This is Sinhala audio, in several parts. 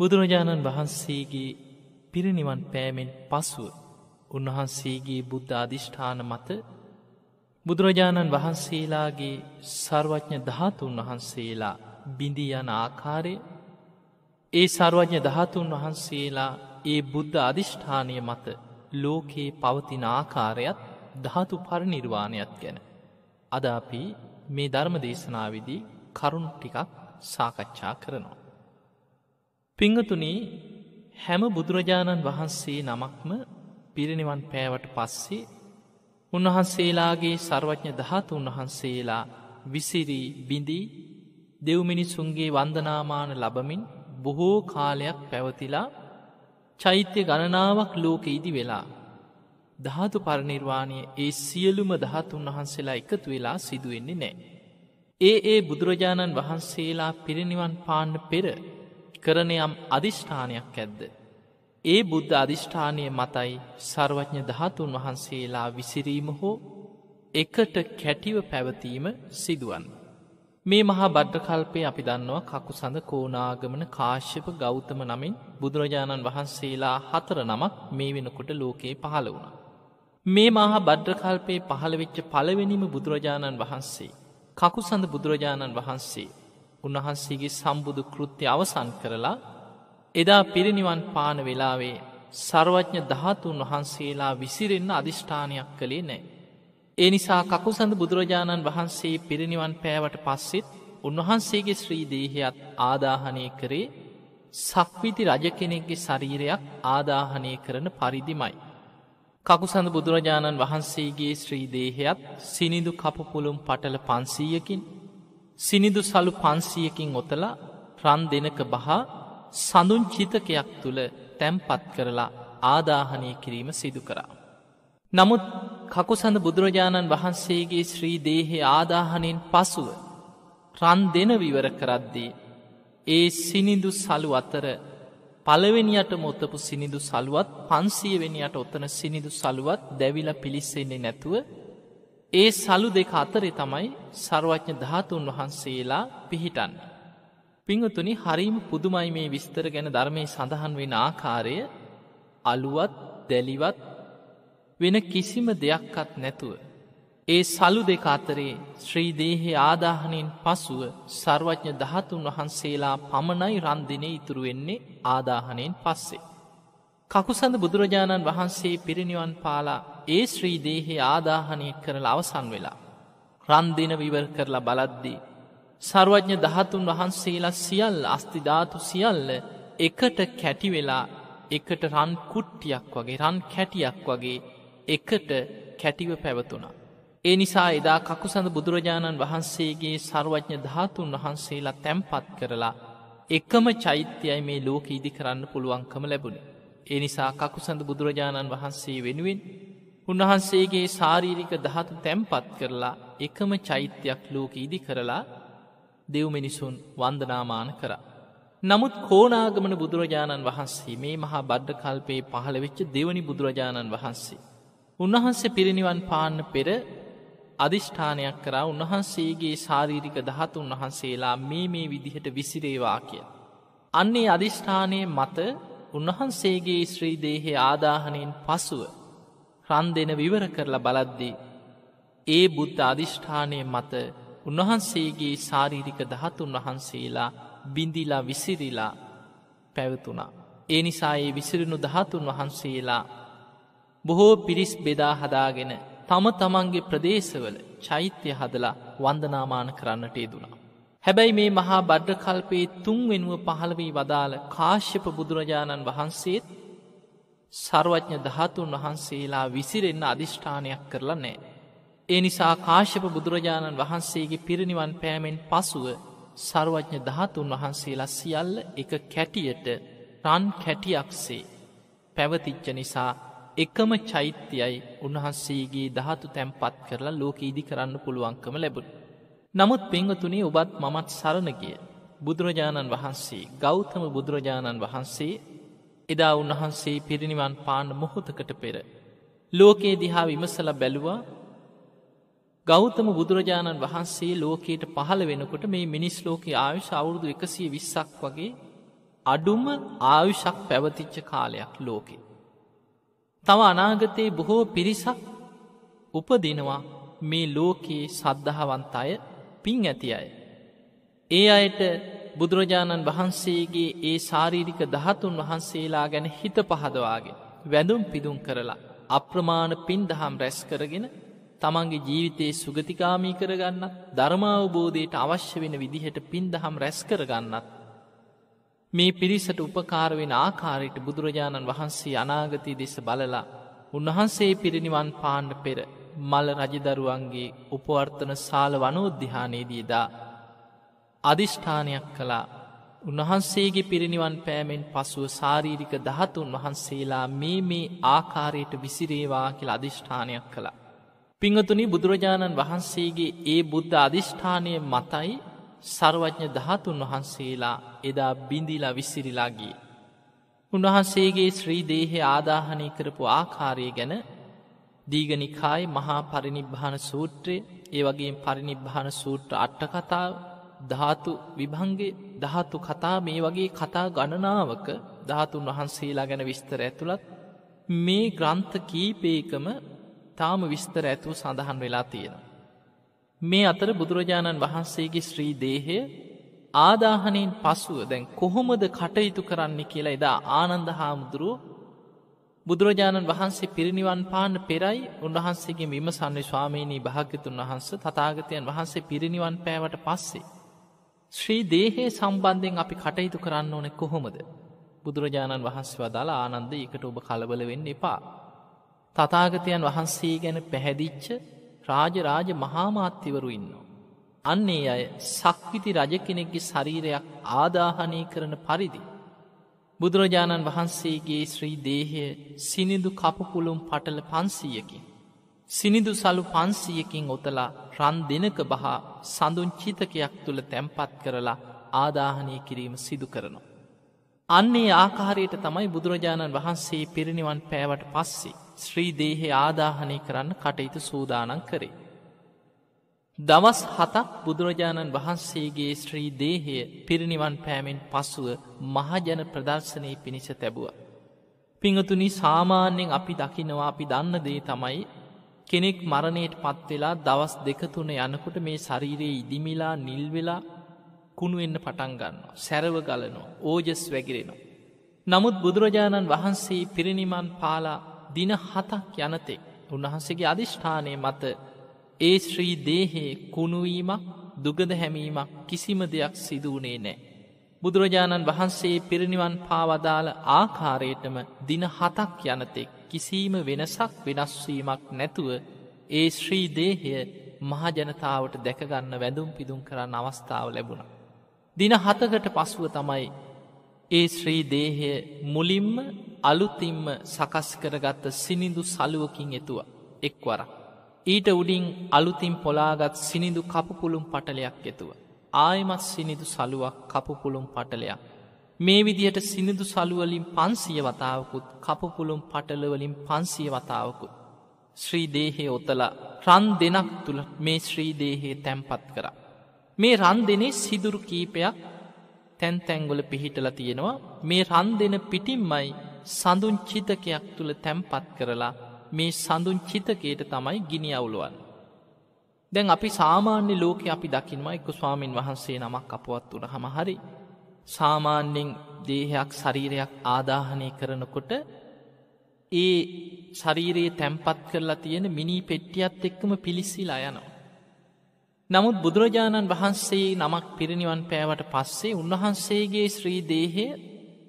බුදුරජාණන් වහන්සේගේ පිරිනිවන් පෑමෙන් පසුව උන්වහන්සේගේ බුද්ධ අධිෂ්ඨාන මත බුදුරජාණන් වහන්සේලාගේ සර්වඥ ධාතුන් වහන්සේලා බිඳී යන ආකාරය ඒ සර්වඥ ධාතුන් වහන්සේලා ඒ බුද්ධ අධිෂ්ඨානය මත ලෝකයේ පවතින ආකාරයත් ධාතු පරිනිර්වාණයත් ගැන. අද අපි මේ ධර්ම දේශනාවිදි කරුණු ටිකක් සාකච්ඡා කරනවා. පිංහතුනේ හැම බුදුරජාණන් වහන්සේ නමක්ම පිරිනිවන් පෑවට පස්සේ උන්වහන්සේලාගේ සර්වඥ දහතු උන්වහන්සේලා විසිරී බිඳී දෙව්මිනිසුන්ගේ වන්දනාමාන ලබමින් බොහෝ කාලයක් පැවතිලා චෛත්‍ය ගණනාවක් ලෝක ඉදි වෙලා. ධාතු පරනිර්වාණය ඒ සියලුම දහතුන් වහන්සේලා එකතු වෙලා සිදුවෙන්නේ නෑ. ඒ ඒ බුදුරජාණන් වහන්සේලා පිරිනිවන් පාන්න පෙර කරනයම් අධිෂ්ඨානයක් ඇද්ද. ඒ බුද්ධ අධිෂ්ඨානය මතයි සර්වඥ දහතුන් වහන්සේලා විසිරීම හෝ එකට කැටිව පැවතීම සිදුවන්. මේ මහා බද්ධකල්පය අපි දන්නවා කකු සඳ කෝනාගමන කාශ්‍යප ගෞතම නමින් බුදුරජාණන් වහන්සේලා හතර නමක් මේ වෙනකොට ලෝකයේ පහළ වුණ. මේ මහා බද්ධකල්පයේ පහළවෙච්ච පළවෙනිම බුදුරජාණන් වහන්සේ. කකු සඳ බුදුරජාණන් වහන්සේ උන්වහන්සේගේ සම්බුදු කෘත්‍ය අවසන් කරලා එදා පිරිනිවන් පාන වෙලාවේ සර්වඥ ධාතුන් වහන්සේලා විසිරෙන්න අධිෂ්ඨානයක් කළේ නෑ. ඒ නිසා කකු සඳ බුදුරජාණන් වහන්සේ පිරිනිවන් පෑවට පස්සෙත් උන්වහන්සේගේ ශ්‍රීදේහයත් ආදාහනය කරේ සක්විති රජ කෙනෙක්ගේ ශරීරයක් ආදාහනය කරන පරිදිමයි. කකුසඳ බුදුරජාණන් වහන්සේගේ ශ්‍රීදේහයත් සිනිදු කපපුළුම් පටල පන්සීයකින් සිනිදු සලු පන්සියකින් ඔතලා රන් දෙනක බහා සඳුන් චිතකයක් තුළ තැම්පත් කරලා ආදාහනය කිරීම සිදු කරා. නමුත් කකුසඳ බුදුරජාණන් වහන්සේගේ ශ්‍රී දේහෙ ආදාහනෙන් පසුව රන් දෙන විවර කරද්දී ඒ සිනිදු සලු අතර පළවෙනියට මොත්තපු සිනිදු සලුවත් පන්සියවෙනියට ඔතන සිනිදු සලුවත් දැවිල පිලිස්සෙන්නේ නැතුව ඒ සලු දෙක අතරේ තමයි සරුවච්ඥ ධාතුන් වහන්සේලා පිහිටන්න. පිංහතුනි හරීම පුදුමයි මේ විස්තර ගැන ධර්මය සඳහන් වෙන ආකාරය අලුවත් දැලිවත් වෙන කිසිම දෙයක්කත් නැතුව. ඒ සලු දෙක අතරේ ශ්‍රීදේහි ආදාහනින් පසුව සර්වඥ ධාතුන් වහන්සේලා පමණයි රන්දිනය ඉතුරුවෙන්නේ ආදාහනයෙන් පස්සේ. කකුසඳ බුදුරජාණන් වහන්සේ පිරිනිවන් පාලා ඒ ශ්‍රීදේහේ ආදාහනය කරලා අවසන් වෙලා. රන්දින විවර කරලා බලද්දී. සර්වඥ දහතුන් වහන්සේලා සියල් අස්තිධාතු සියල්ල එකට කැටිවෙලා එකට රන් කුට්ටියක් වගේ රන් කැටියක් වගේ එකට කැටිව පැවතුනා. ඒ නිසා එදා කකුසඳ බුදුරජාණන් වහන්සේගේ සර්වඥ ධාතුන් වහන්සේලා තැම්පත් කරලා එකම චෛත්‍යයයි මේ ලෝක ඉදි කරන්න පුළුවන්කම ලැබුණ. එනිසා කකුසඳ බුදුරජාණන් වහන්සේ වෙනුවෙන් උන්වහන්සේගේ ශාරීරික දහතු තැම්පත් කරලා එකම චෛත්‍යයක් ලෝක ඉදි කරලා දෙව්මිනිසුන් වන්දනාමාන කර. නමුත් කෝනාගමන බුදුරජාණන් වහන්සේ මේ මහා බද්ධ කල්පයේ පහළවෙච්ච දෙවනි බුදුරජාණන් වහන්සේ. උන්වහන්සේ පිරිනිවන් පාන්න පෙර අධිෂ්ඨානයක් කරා උන්වහන්සේගේ ශාරීරික දහතු උන්වහන්සේලා මේ මේ විදිහට විසිරේවා කිය. අන්නේ අධිෂ්ඨානය මත උන්වහන්සේගේ ශ්‍රීදේහේ ආදාහනයෙන් පසුව රන් දෙන විවර කරලා බලද්දී. ඒ බුද්ධ අධිෂ්ඨානය මත උන්වහන්සේගේ ශාරීරික දහතුන් වහන්සේලා බිඳිලා විසිරිලා පැවතුනා. ඒ නිසා ඒ විසිරුණු දහතුන් වහන්සේලා බොහෝ පිරිස් බෙදා හදාගෙන තම තමන්ගේ ප්‍රදේශවල චෛත්‍ය හදලා වන්දනාමාන කරන්නට යෙදුණා. හැබැයි මේ මහා බඩ්ඩ කල්පයේ තුන්වෙනුව පහළවී වදාළ කාශ්‍යප බුදුරජාණන් වහන්සේත් සර්වඥ දහතුන් වහන්සේලා විසිරෙන්න අධිෂ්ඨානයක් කරලා නෑ. ඒ නිසා කාශ්‍යප බුදුරජාණන් වහන්සේගේ පිරිනිවන් පෑමෙන් පසුව සර්වඥ දහතුන් වහන්සේලා සියල්ල එක කැටියට රන් කැටියක්සේ පැවතිච්ච නිසා එකම චෛත්‍යයයි උන්වහන්සේගේ දහතු තැන්පත් කරලා ලෝක ඉදි කරන්න පුළුවන්කම ලැබුණ. නමුත් පෙංගතුනේ ඔබත් මමත් සරණගිය බුදුරජාණන් වහන්සේ ගෞතම බුදුරජාණන් වහන්සේ එදා උන්වහන්සේ පිරිනිවන් පාන මොහොතකට පෙර. ලෝකයේ දිහා විමසල බැලුවා ගෞතම බුදුරජාණන් වහන්සේ ලෝකයට පහළ වෙනකොට මේ මිනිස් ලෝක ආයුෂ අවුරුදු එකසිය විස්සක් වගේ අඩුම ආයුෂක් පැවතිච්ච කාලයක් ලෝකෙ. තව අනාගතයේ බොහෝ පිරිසක් උපදිනවා මේ ලෝකයේ සද්ධහවන්ත අය පින් ඇති අය. ඒ අයට බුදුරජාණන් වහන්සේගේ ඒ ශාරීරික දහතුන් වහන්සේලා ගැන හිත පහදවාගෙන. වැඳුම් පිදුම් කරලා. අප්‍රමාණ පින් දහම් රැස් කරගෙන තමන්ගේ ජීවිතයේ සුගතිකාමී කරගන්න ධර්මාවබෝධයට අවශ්‍ය වෙන විදිහට පින් දහම් රැස් කරගන්නත්. මේ පිරිසට උපකාරවෙන ආකාරයට බුදුරජාණන් වහන්සේ අනාගතය දෙස බලලා උන්වහන්සේ පිරිනිවන් පාණ්ඩ පෙර මල රජදරුවන්ගේ උපවර්තන සාල වනෝද්‍යානයේදීදා අධිෂ්ඨානයක් කළා උන්වහන්සේගේ පිරිනිවන් පෑමෙන් පසුව සාරීරික දහතුන් වහන්සේලා මේ මේ ආකාරයට විසිරේවා කියල අධිෂ්ඨානයක් කළ. පිංහතුනි බුදුරජාණන් වහන්සේගේ ඒ බුද්ධ අධිෂ්ඨානය මතයි සර්වඥ දහතුන් වහන්සේලා එදා බිඳිලා විසිරිලාගේ. උන්වහන්සේගේ ශ්‍රීදේහය ආදාහනය කරපු ආකාරය ගැන දීගනිකායි මහා පරිනිබ්භාන සූත්‍රය ඒ වගේ පරිනිබ්භාන සූත්‍ර අට්ටකතාව ධාතු විභංගේ ධාතු කතා මේ වගේ කතා ගණනාවක ධාතුන් වහන්සේලා ගැන විස්තර ඇතුළත් මේ ග්‍රන්ථ කීපේකම තාම විස්තර ඇතුව සඳහන් වෙලා තියෙන. මේ අතර බුදුරජාණන් වහන්සේගේ ශ්‍රී දේහය ආදාහනයෙන් පසුව දැන් කොහොමද කටයුතු කරන්න කියලා එදා ආනන්ද හාමුදුරුව බුදුරජාණන් වහන්සේ පිරිනිවන් පාන්න පෙරයි උන්වහන්සේගේ විමසන්නේ ස්වාමීණී භාග්‍යතුන් වහන්ස තතාගතයන් වහන්සේ පිරිනිවන් පෑවට පස්සේ. ශ්‍රී දේහයේ සම්බන්ධයෙන් අපි කටයුතු කරන්න ඕනෙ කොහොමද. බුදුරජාණන් වහන්සේ වදාලා ආනන්ද එකට ඔබ කලබල වෙන්න එපා. තතාගතයන් වහන්සේ ගැන පැහැදිච්ච රාජරාජ මහාමාත්‍යවරු ඉන්නවා. අන්නේ අය සක්විති රජ කෙනෙක්ගේ ශරීරයක් ආදාහනය කරන පරිදි. බුදුරජාණන් වහන්සේගේ ශ්‍රී දේහය සිනිදු කපුකුළුම් පටල පන්සීයකින්. සිනිදු සලු පන්සියකින් ඔතලා රන් දෙනක බහා සඳුන් චිතකයක් තුළ තැම්පත් කරලා ආදාහනය කිරීම සිදු කරනවා. අන්නේ ආකාරයට තමයි බුදුරජාණන් වහන්සේ පිරිනිවන් පෑවට පස්සේ ශ්‍රීදේහෙ ආදාහනය කරන්න කටයුතු සූදානන් කරේ. දවස් හතක් බුදුරජාණන් වහන්සේගේ ශ්‍රී දේහය පිරිනිවන් පෑමෙන් පසුව මහජන ප්‍රදර්ශනය පිණිස තැබුව. පිංහතුනි සාමාන්‍යෙන් අපි දකිනවා අපි දන්න දේ තමයි කෙනෙක් මරණයට පත්වෙලා දවස් දෙකතුන යනකොට මේ ශරීරයේ ඉදිමිලා නිල්වෙලා කුණුවෙන්න පටන්ගන්නවා. සැරව ගලනෝ ඕජස් වැගිරෙනවා. නමුත් බුදුරජාණන් වහන්සේ පිරිනිමන් පාලා දින හතක් යනතෙක් උන්වහන්සේගේ අධිෂ්ඨානය මත ඒ ශ්‍රී දේහයේ කුණුවීමක් දුගද හැමීමක් කිසිම දෙයක් සිදුවනේ නෑ. බුදුරජාණන් වහන්සේ පිරිනිවන් පාවදාල ආකාරයටම දින හතක් යනතෙක් කිසිීම වෙනසක් වෙනස්වීමක් නැතුව ඒ ශ්‍රී දේහය මහජනතාවට දැකගන්න වැඳුම් පිදුම් කරන්න අවස්ථාව ලැබුණ. දින හතකට පසුව තමයි ඒ ශ්‍රී දේහය මුලින්ම අලුතිම්ම සකස් කරගත්ත සිනිදු සලුවකින් එතුව එක් වර. ඊට උඩින් අලුතින් පොලාගත් සිනිදු කපුපුළුම් පටලයක් එතුව. ආයමත් සිනිදු සලුවක් කපුපුළුම් පටලයක්. මේ විදිහට සිනිදු සලුවලින් පන්සිය වතාවකුත් කපපුළුම් පටලවලින් පන්සිය වතාවකුත්. ශ්‍රීදේහය ඔතලා රන් දෙනක් තුළ මේ ශ්‍රීදේහයේ තැන්පත් කර. මේ රන් දෙනේ සිදුරු කීපයක් තැන්තැංගොල පිහිටල තියෙනවා මේ රන් දෙන පිටිම්මයි සඳුන් චිතකයක් තුළ තැම්පත් කරලා මේ සඳුන් චිතකයට තමයි ගිනි අවුලුවන්. දැන් අපි සාමාන්‍ය ලෝකෙ අපි දකින්ම එක්ක ස්වාමීන් වහන්සේ නමක් අපවත් වුණ හමහරි සාමාන්‍යෙන් දේහයක් ශරීරයක් ආදාහනය කරනකොට ඒ ශරීරයේ තැම්පත් කරලා තියෙන මිනි පෙට්ටියත් එක්කම පිලිස්සිලා යනවා. නමුත් බුදුරජාණන් වහන්සේ නමක් පිරිනිවන් පෑවට පස්සේ උන්වහන්සේගේ ශ්‍රී දේහය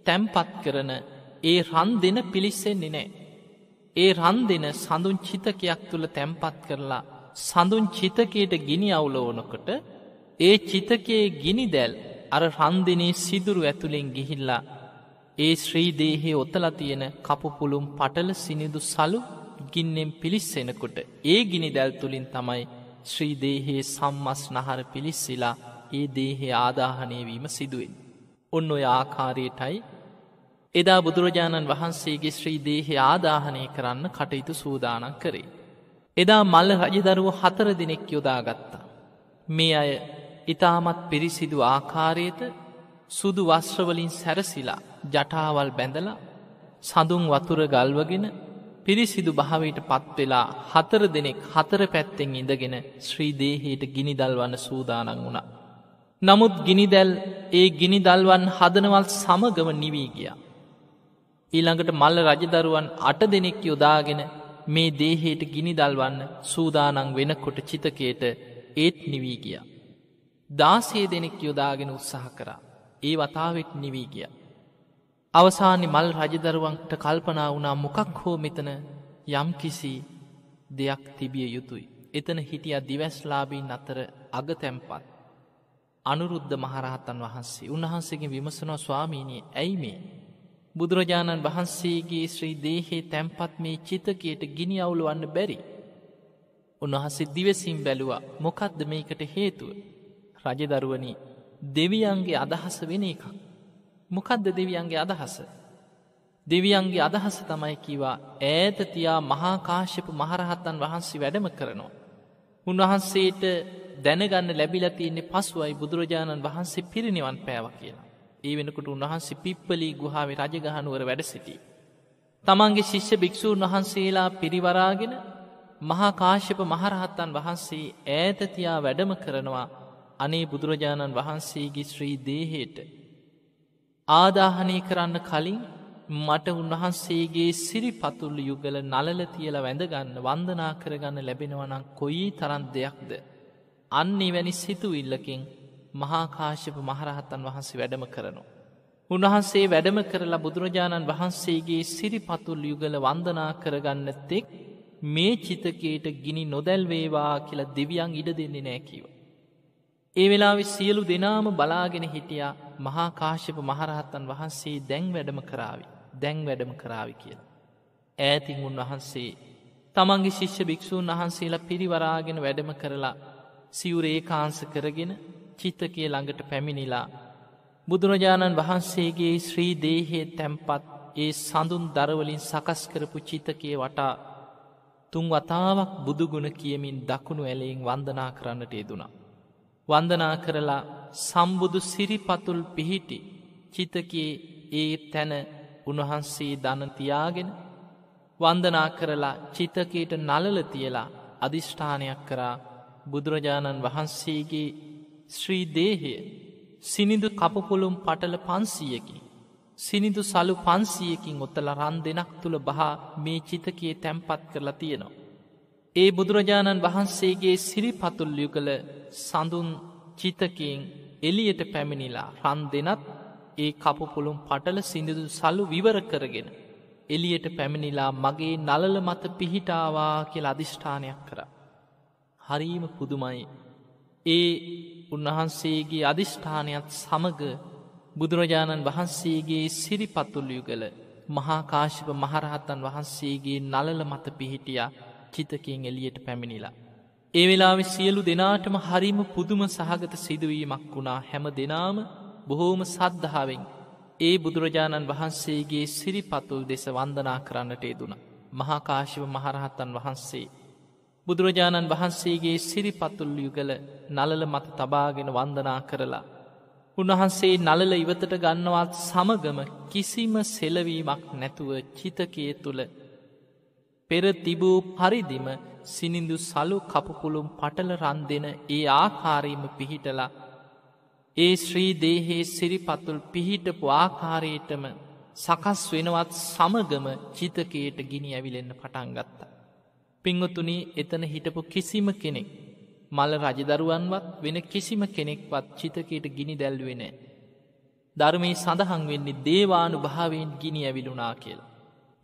තැම්පත් කරන ඒ රන් දෙන පිලිස්සෙන්නේ නෑ. ඒ රන් දෙන සඳුන් චිතකයක් තුළ තැම්පත් කරලා සඳුන් චිතකයට ගිනි අවුලෝනකොට ඒ චිතකයේ ගිනි දැල් අර රන්දිනේ සිදුරු ඇතුළෙන් ගිහිල්ලා ඒ ශ්‍රීදේහේ ඔතලා තියෙන කපුපුළුම් පටල සිනිදු සලු ගින්නෙන් පිලිස්සෙනකොට ඒ ගිනි දැල්තුළින් තමයි ශ්‍රීදේහයේ සම්මස් නහර පිලිස්සිලා ඒ දේහේ ආදාහනයවීම සිදුවෙන්. ඔන්න ඔය ආකාරයටයි එදා බුදුරජාණන් වහන්සේගේ ශ්‍රීදේහේ ආදාහනය කරන්න කටයුතු සූදානක් කරේ. එදා මල්ල රජදරුව හතර දෙනෙක් යොදාගත්තා. මේ අය ඉතාමත් පිරිසිදු ආකාරයට සුදු වශ්‍රවලින් සැරසිලා ජටාවල් බැඳල සඳුන් වතුර ගල්වගෙන පිරිසිදු භාවයට පත්වෙලා හතර දෙනෙක් හතර පැත්තෙන් ඉඳගෙන ශ්‍රීදේහයට ගිනිදල්වන්න සූදානන් වුණ. නමුත් ගිනිදැල් ඒ ගිනිදල්වන් හදනවල් සමගම නිවී ගිය. ඊළඟට මල්ල රජදරුවන් අට දෙනෙක් යොදාගෙන මේ දේහයට ගිනිදල්වන්න සූදානං වෙනකොට චිතකයට ඒත් නිවී ගියා. දාසේ දෙනෙක් යොදාගෙන උත්සාහ කරා. ඒ වතාවෙත් නිවී ගිය. අවසානි මල් රජදරුවන්ට කල්පනා වුණා මොකක් හෝ මෙතන යම් කිසි දෙයක් තිබිය යුතුයි. එතන හිටිය දිවැස්ලාබීන් අතර අග තැම්පත්. අනුරුද්ධ මහරහතන් වහන්සේ උන්වහන්සේගේ විමසනව ස්වාමීණී ඇයි මේ. බුදුරජාණන් වහන්සේගේ ශ්‍රී දේහේ තැම්පත් මේ චිතකයට ගිනි අවුලුවන්න බැරි. උන්වහන්සේ දිවසිම් බැලුවා මොකක්ද මේකට හේතුව. රජදරුවනී දෙවියන්ගේ අදහස වෙන එකක්. මොකදද දෙවියන්ගේ අදහස. දෙවියන්ගේ අදහස තමයි කිවා ඈත තියා මහාකාශ්‍යප මහරහත්තන් වහන්සේ වැඩම කරනවා. උන්වහන්සේට දැනගන්න ලැබිලතියන්නේ පසුවයි බුදුරජාණන් වහන්සේ පිරිනිවන් පෑව කියලා. ඒ වෙනකට උන්වහන්සේ පිප්පලී ගුහාාව රජගහනුවර වැඩ සිටි. තමන්ගේ ශිෂ්‍ය භික්‍ෂූන් වහන්සේලා පිරිවරාගෙන මහාකාශ්‍යප මහරහත්තන් වහන්සේ ඈතතියා වැඩම කරනවා අනේ බුදුරජාණන් වහන්සේගේ ශ්‍රී දේහයට ආදාහනය කරන්න කලින් මට උන්වහන්සේගේ සිරි පතුල්ල යුගල නලල තියල වැඳගන්න වන්දනා කරගන්න ලැබෙනවනම් කොයි තරන් දෙයක්ද. අන්නේ වැනි සිතු ඉල්ලකින් මහාකාශප මහරහතන් වහන්සේ වැඩම කරනු. උන්වහන්සේ වැඩම කරලා බුදුරජාණන් වහන්සේගේ සිරි පතුල් යුගල වන්දනා කරගන්න තෙක් මේ චිතකයට ගිනි නොදැල්වේවා කියලා දෙවියන් ඉඩ දෙන්නේ නෑකිව. ඒ වෙලාවෙ සියලු දෙනාම බලාගෙන හිටියා මහාකාශ්‍යප මහරහත්තන් වහන්සේ දැන් වැඩම කරාවි දැන් වැඩම කරාවි කියලා. ඈතින් උන්වහන්සේ තමන්ගේ ශිෂ්‍ය භික්‍ෂූන් වහන්සේලා පිරිවරාගෙන වැඩම කරලා සිවුරේ කාංස කරගෙන චිත්තකය ළඟට පැමිණිලා. බුදුරජාණන් වහන්සේගේ ශ්‍රී දේහේ තැම්පත් ඒ සඳුන් දරවලින් සකස් කරපු චිතකය වටා තුන් වතාවක් බුදුගුණ කියමින් දකුණු ඇලෙෙන් වන්දනා කරන්නට යෙදුනා. වන්දනා කරලා සම්බුදු සිරිපතුල් පිහිටි චිතකේ ඒ තැන උණහන්සේ දනතියාගෙන වන්දනා කරලා චිතකයට නලල තියලා අධිෂ්ඨානයක් කරා බුදුරජාණන් වහන්සේගේ ශ්‍රීදේහය සිනිදු කපපුළුම් පටල පන්සියකි. සිනිදු සලු පන්සියකින් ඔත්තල රන් දෙනක් තුළ බහා මේ චිතකයේ තැම්පත් කරලා තියෙනවා. ඒ බුදුරජාණන් වහන්සේගේ සිරිපතුල්ලිය කළ සඳුන් චිතකයෙන් එලියට පැමිණිලා රන් දෙනත් ඒ කපුපුළුම් පටල සිඳදු සල්ලු විවර කරගෙන. එලියට පැමිණිලා මගේ නලල මත පිහිටාවා කියල අධිෂ්ඨානයක් කර. හරීම පුදුමයි. ඒ උන්වහන්සේගේ අධිෂ්ඨානයත් සමග බුදුරජාණන් වහන්සේගේ සිරිපතුල්ලියු කළ මහාකාශිප මහරහතන් වහන්සේගේ නලල මත පිහිටියා චිතකින් එලියට පැමිණිලා. ඒ වෙලාවෙ සියලු දෙනාටම හරිම පුදුම සහගත සිදුවීමක් වුණා හැම දෙනාම බොහෝම සද්ධාවෙන් ඒ බුදුරජාණන් වහන්සේගේ සිරිපතුල් දෙස වන්දනා කරන්නට යෙදුණ. මහාකාශිව මහරහත්තන් වහන්සේ. බුදුරජාණන් වහන්සේගේ සිරිපතුල් යුගල නලල මත තබාගෙන වන්දනා කරලා. උන්වහන්සේ නලල ඉවතට ගන්නවත් සමගම කිසිම සෙලවීමක් නැතුව චිතකය තුළ පෙර තිබූ පරිදිම සිනිඳු සලු කපුකුළුම් පටල රන් දෙන ඒ ආකාරීම පිහිටලා ඒ ශ්‍රී දේහේ සිරිපතුල් පිහිටපු ආකාරයටම සකස් වෙනවත් සමගම චිතකයට ගිනි ඇවිලෙන්න පටන් ගත්තා. පිංගතුනි එතන හිටපු කිසිම කෙනෙක්. මල රජදරුවන්වත් වෙන කිසිම කෙනෙක්වත් චිතකයට ගිනි දැල්වෙන. ධර්මයේ සඳහන් වෙන්නේ දේවානු භාවයෙන් ගිනි ඇවිලුනා කියල්.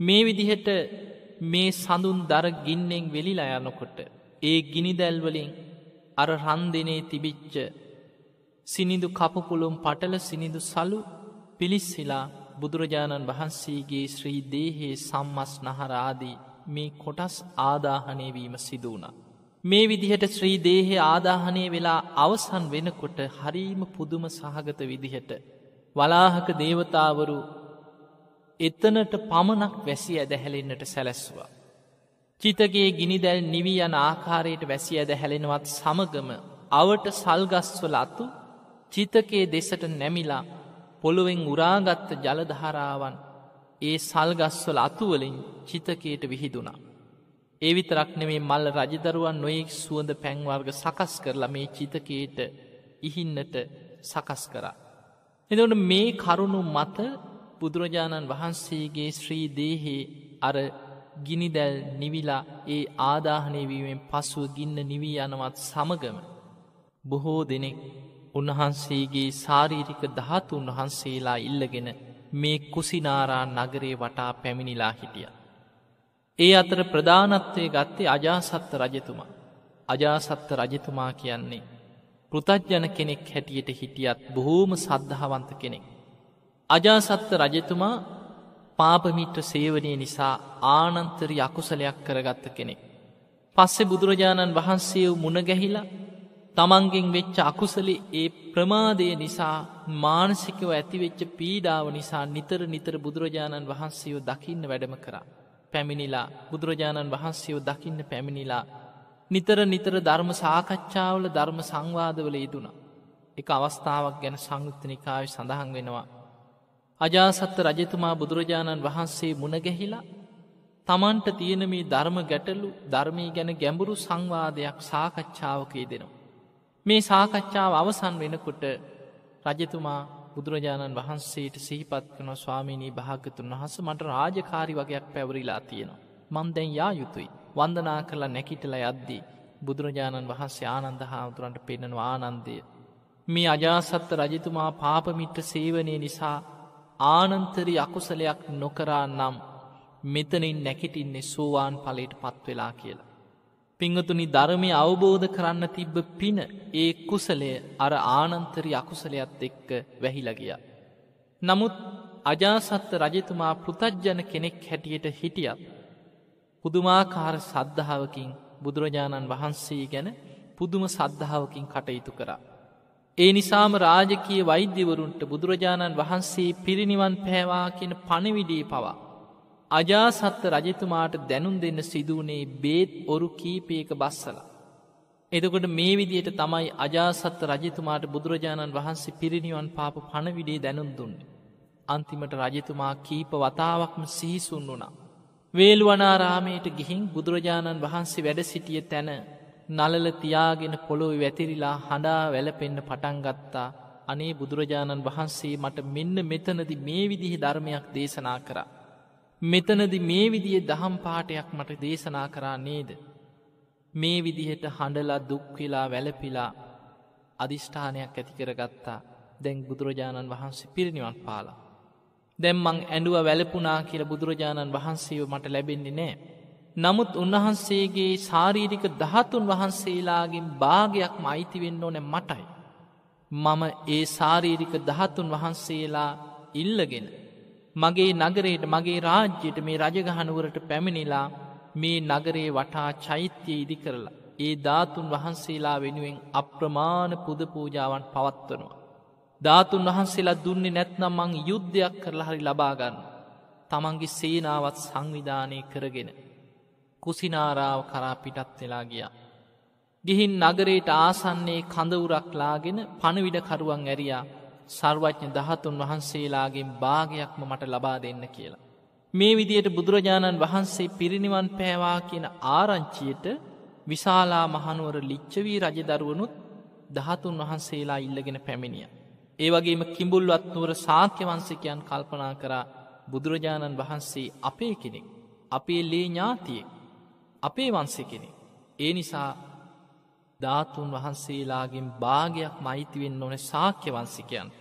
මේ විදිහට මේ සඳුන් දර ගින්නෙන් වෙලිලා යනකොට. ඒ ගිනිදැල්වලින් අර රන්දිනේ තිබිච්ච සිනිදු කපපුළුම් පටල සිනිදු සලු පිලිස්සිලා බුදුරජාණන් වහන්සේගේ ශ්‍රී දේහේ සම්මස් නහරාදී මේ කොටස් ආදාහනය වීම සිදුවන. මේ විදිහට ශ්‍රී දේහේ ආදාහනය වෙලා අවසන් වෙනකොට හරීම පුදුම සහගත විදිහට. වලාහක දේවතාවරු එතනට පමණක් වැසි ඇදැහැලෙන්න්නට සැලැස්වා. චිතගේ ගිනිදැල් නිවී යන ආකාරයට වැසි ඇදැහැලෙනවත් සමගම අවට සල්ගස්වල අතු චිතකේ දෙසට නැමිලා පොළුවෙන් උරාගත්ත ජලධාරාවන් ඒ සල්ගස්වල අතුවලින් චිතකයට විහිදුනා. ඒවිතරක් නෙවේ මල්ල රජදරුවන් නොයෙක් සුවඳ පැන්වර්ග සකස් කරලා මේ චිතකයට ඉහින්නට සකස් කරා. එදවට මේ කරුණු මත බුදුරජාණන් වහන්සේගේ ශ්‍රී දේහේ අර ගිනිදැල් නිවිලා ඒ ආදාහනයවීමෙන් පසුව ගින්න නිවී යනවත් සමගම. බොහෝ දෙනෙක් උන්වහන්සේගේ සාරීරික ධාතු උන්වහන්සේලා ඉල්ලගෙන මේ කුසිනාරා නගරේ වටා පැමිණිලා හිටිය. ඒ අතර ප්‍රධානත්වය ගත්තේ අජාසත්ත රජතුමා. අජාසත්ත රජතුමා කියන්නේ. පෘතජ්ජන කෙනෙක් හැටියට හිටියත් බොහෝම සද්ධාවන්ත කෙනෙක්. අජාසත්ත රජතුමා පාපමිට්‍ර සේවනය නිසා ආනන්තරි අකුසලයක් කරගත්ත කෙනෙක්. පස්සෙ බුදුරජාණන් වහන්සේ මුණගැහිලා තමන්ගෙන් වෙච්ච අකුසලි ඒ ප්‍රමාදය නිසා මානසිකව ඇතිවෙච්ච පීඩාව නිසා නිතර නිතර බුදුරජාණන් වහන්සේෝ දකින්න වැඩම කරා. පැමිණිලා බුදුරජාණන් වහන්සේෝ දකින්න පැමිණිලා නිතර නිතර ධර්ම සාකච්ඡාවල ධර්ම සංවාදවල යෙදුණ. එක අවස්ථාවක් ගැන සංයුත්ත නිකාව සඳහන් වෙනවා අජාසත්ත රජතුමා බුදුරජාණන් වහන්සේ මුණගැහිලා තමන්ට තියෙන මේ ධර්ම ගැටලු ධර්මී ගැන ගැඹුරු සංවාදයක් සාකච්ඡාවකයේ දෙනවා. මේ සාකච්ඡාව අවසන් වෙනකොට රජතුමා බුදුරජාණන් වහන්සේට සිහිපත් වන ස්වාමිණී භාගතුන් වහස මට රාජකාරි වගයක් පැවරිලා තියෙනවා. මන් දැන් යා යුතුයි. වන්දනා කරලා නැකිටල යද්දී. බුදුරජාණන් වහන්සේ ආනන්ද හාමුදුරන්ට පෙන්නනවා ආනන්දය. මේ අජාසත්ත රජතුමා පාපමිට්‍ර සේවනය නිසා ආනන්තරි අකුසලයක් නොකරා නම් මෙතනින් නැකිටින්නේ සෝවාන් පලට පත්වෙලා කියලා. පිංහතුනි ධර්මය අවබෝධ කරන්න තිබ්බ පින ඒ කුසලය අර ආනන්තරි අකුසලයක්ත් එක්ක වැහිලගිය. නමුත් අජාසත්ත රජතුමා පෘතජ්ජන කෙනෙක් හැටියට හිටියත්. පුදුමාකාර සද්ධාවකින් බුදුරජාණන් වහන්සේ ගැන පුදුම සද්ධාවකින් කටයුතු කරා. ඒ නිසාම රාජකීය වෛද්‍යවරුන්ට බුදුරජාණන් වහන්සේ පිරිනිවන් පැවා කියෙන පණවිඩී පවා. අජාසත්ත රජතුමාට දැනුම් දෙන්න සිදුවනේ බේත් ඔරු කීපයක බස්සලා. එදකොට මේ විදියට තමයි අජාසත්ත රජතුමාට බුදුරජාණන් වහන්සේ පිරිනිවන් පාප පණවිඩේ දැනුම් දුන්න. අන්තිමට රජතුමා කීප වතාවක්ම සිහිසුන් වුණා. වේල්වනාරාමයට ගිහින් බුදුරජාණන් වහන්සේ වැඩ සිටිය තැන නලල තියාගෙන පොළොව වැතිරිලා හඬා වැලපෙන්න පටන්ගත්තා අනේ බුදුරජාණන් වහන්සේ මට මෙන්න මෙතනදි මේ විදිහි ධර්මයක් දේශනා කරා. මෙතනදි මේ විදිහ දහම් පාටයක් මට දේශනා කරා නේද. මේ විදිහට හඬලා දුක්වෙලා වැලපිලා අධිෂ්ඨානයක් ඇතිකරගත්තා දැන් බුදුරජාණන් වහන්සේ පිරිනිවන් පාලා. දැම්මං ඇඩුව වැලපුනා කියල බුදුරජාණන් වහන්සේව මට ලැබෙන්නේ නෑ. නමුත් උන්වහන්සේගේ ශාරීරික දහතුන් වහන්සේලාගෙන් භාගයක් මයිතිවෙන්න ඕන මටයි. මම ඒ ශාරීරික දහතුන් වහන්සේලා ඉල්ලගෙන. මගේ නගරයට මගේ රාජ්‍යයට මේ රජගහනුවරට පැමිණිලා මේ නගරේ වටා චෛත්‍යය ඉදි කරලා. ඒ ධාතුන් වහන්සේලා වෙනුවෙන් අප්‍රමාණ පුද පූජාවන් පවත්වනවා. ධාතුන් වහන්සේලා දුන්නේ නැත්නම් මං යුද්ධයක් කරලා හරි ලබාගන්න. තමන්ගේ සේනාවත් සංවිධානය කරගෙන. කුසිනාරාව කරා පිටත් වෙලා ගියා. ගිහින් නගරයට ආසන්නේ කඳවුරක් ලාගෙන පණවිඩකරුවන් ඇරයා සර්වඥ දහතුන් වහන්සේලාගෙන් භාගයක්ම මට ලබා දෙන්න කියලා. මේ විදියට බුදුරජාණන් වහන්සේ පිරිනිවන් පෑවා කියන ආරංචියට විශාලා මහනුවර ලිච්චවී රජදරුවනුත් දහතුන් වහන්සේලා ඉල්ලගෙන පැමිණිය. ඒවගේම කිඹුල්වත් නුවර සාක්‍යවංසිකයන් කල්පනා කරා බුදුරජාණන් වහන්සේ අපේ කෙනෙක් අපේ ලේ ඥාතියෙක් අපේ වන්සේ කෙනෙ. ඒ නිසා ධාතුන් වහන්සේලාගෙන් භාගයක් මෛතිවෙන් නොන සාක්‍ය වන්සිකයන්ට.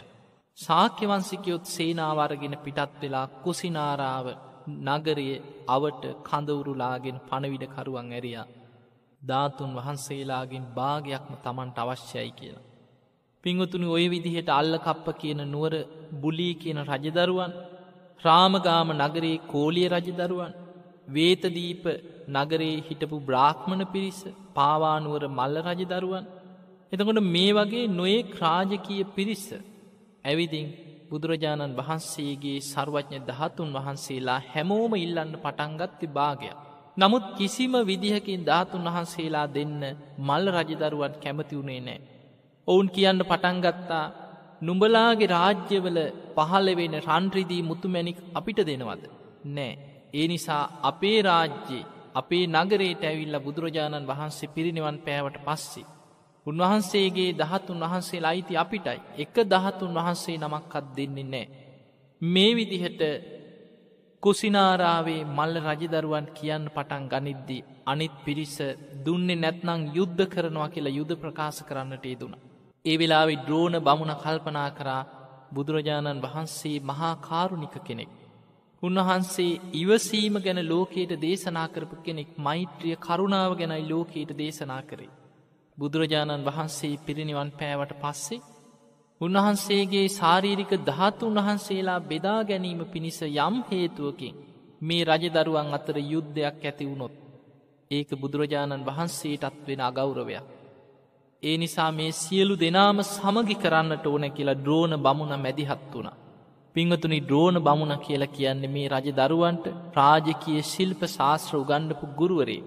සාක්‍ය වන්සිකයොත් සේනාවරගෙන පිටත් වෙලා කුසිනාරාව නගරයේ අවට කඳවුරුලාගෙන් පණවිඩකරුවන් ඇරයා. ධාතුන් වහන්සේලාගෙන් භාගයක්ම තමන්ට අවශ්‍යයි කියලා. පිංගතුනි ඔය විදිහට අල්ලකප්ප කියන නුවර බුලී කියන රජදරුවන් රාමගාම නගරයේ කෝලිය රජදරුවන් වේතදීප නගරේ හිටපු බ්‍රාහ්මණ පිරිස පාවානුවර මල්ල රජදරුවන් එතකොට මේ වගේ නොයේ ක්‍රාජකීය පිරිස ඇවිදින් බුදුරජාණන් වහන්සේගේ සර්වඥ දහතුන් වහන්සේලා හැමෝම ඉල්ලන්න පටන්ගත්ති භාගයක්. නමුත් කිසිම විදිහකින් ධාතුන් වහන්සේලා දෙන්න මල්ල රජදරුවන් කැමතිවුණේ නෑ. ඔවුන් කියන්න පටන්ගත්තා නුඹලාගේ රාජ්‍යවල පහළවෙන රන්ත්‍රදී මුතුමැනික් අපිට දෙනවද. නෑ. ඒ නිසා අපේ රාජ්‍යයේ අපේ නගරේට ඇවිල්ල බුදුරජාණන් වහන්සේ පිරිනිවන් පෑවට පස්සේ. උන්වහන්සේගේ දහතුන් වහන්සේ ලයිති අපිටයි එක දහතුන් වහන්සේ නමක්කත් දෙන්නේ නෑ. මේ විදිහට කුසිනාරාවේ මල්ල රජදරුවන් කියන්න පටන් ගනිද්දි අනිත් පිරිස දුන්නේ නැත්නං යුද්ධ කරනවා කියලා යුද ප්‍රකාශ කරන්නට යෙදුණ. ඒ වෙලාවෙ ද්‍රෝණ බමුණ කල්පනා කරා බුදුරජාණන් වහන්සේ මහා කාරුණික කෙනෙක්. උන්වහන්සේ ඉවසීම ගැන ලෝකයට දේශනා කරපු කෙනෙක් මෛත්‍රිය කරුණාව ගැනයි ලෝකයට දේශනා කරේ. බුදුරජාණන් වහන්සේ පිරිනිවන් පෑවට පස්සේ. උන්වහන්සේගේ ශාරීරික ධාතු උන්වහන්සේලා බෙදා ගැනීම පිණිස යම් හේතුවකින් මේ රජදරුවන් අතර යුද්ධයක් ඇති වුණොත්. ඒක බුදුරජාණන් වහන්සේටත් වෙන අගෞරවයක්. ඒ නිසා මේ සියලු දෙනාම සමගි කරන්නට ඕන කියලා ද්‍රෝණ බමුණ මැදිහත් වුණා. පිංහතුනි ඩ්‍රෝන බමුණ කියලා කියන්නේ මේ රජ දරුවන්ට රාජකය ශිල්ප ශාස්ත්‍ර උගණ්ඩපු ගුරුවරේ.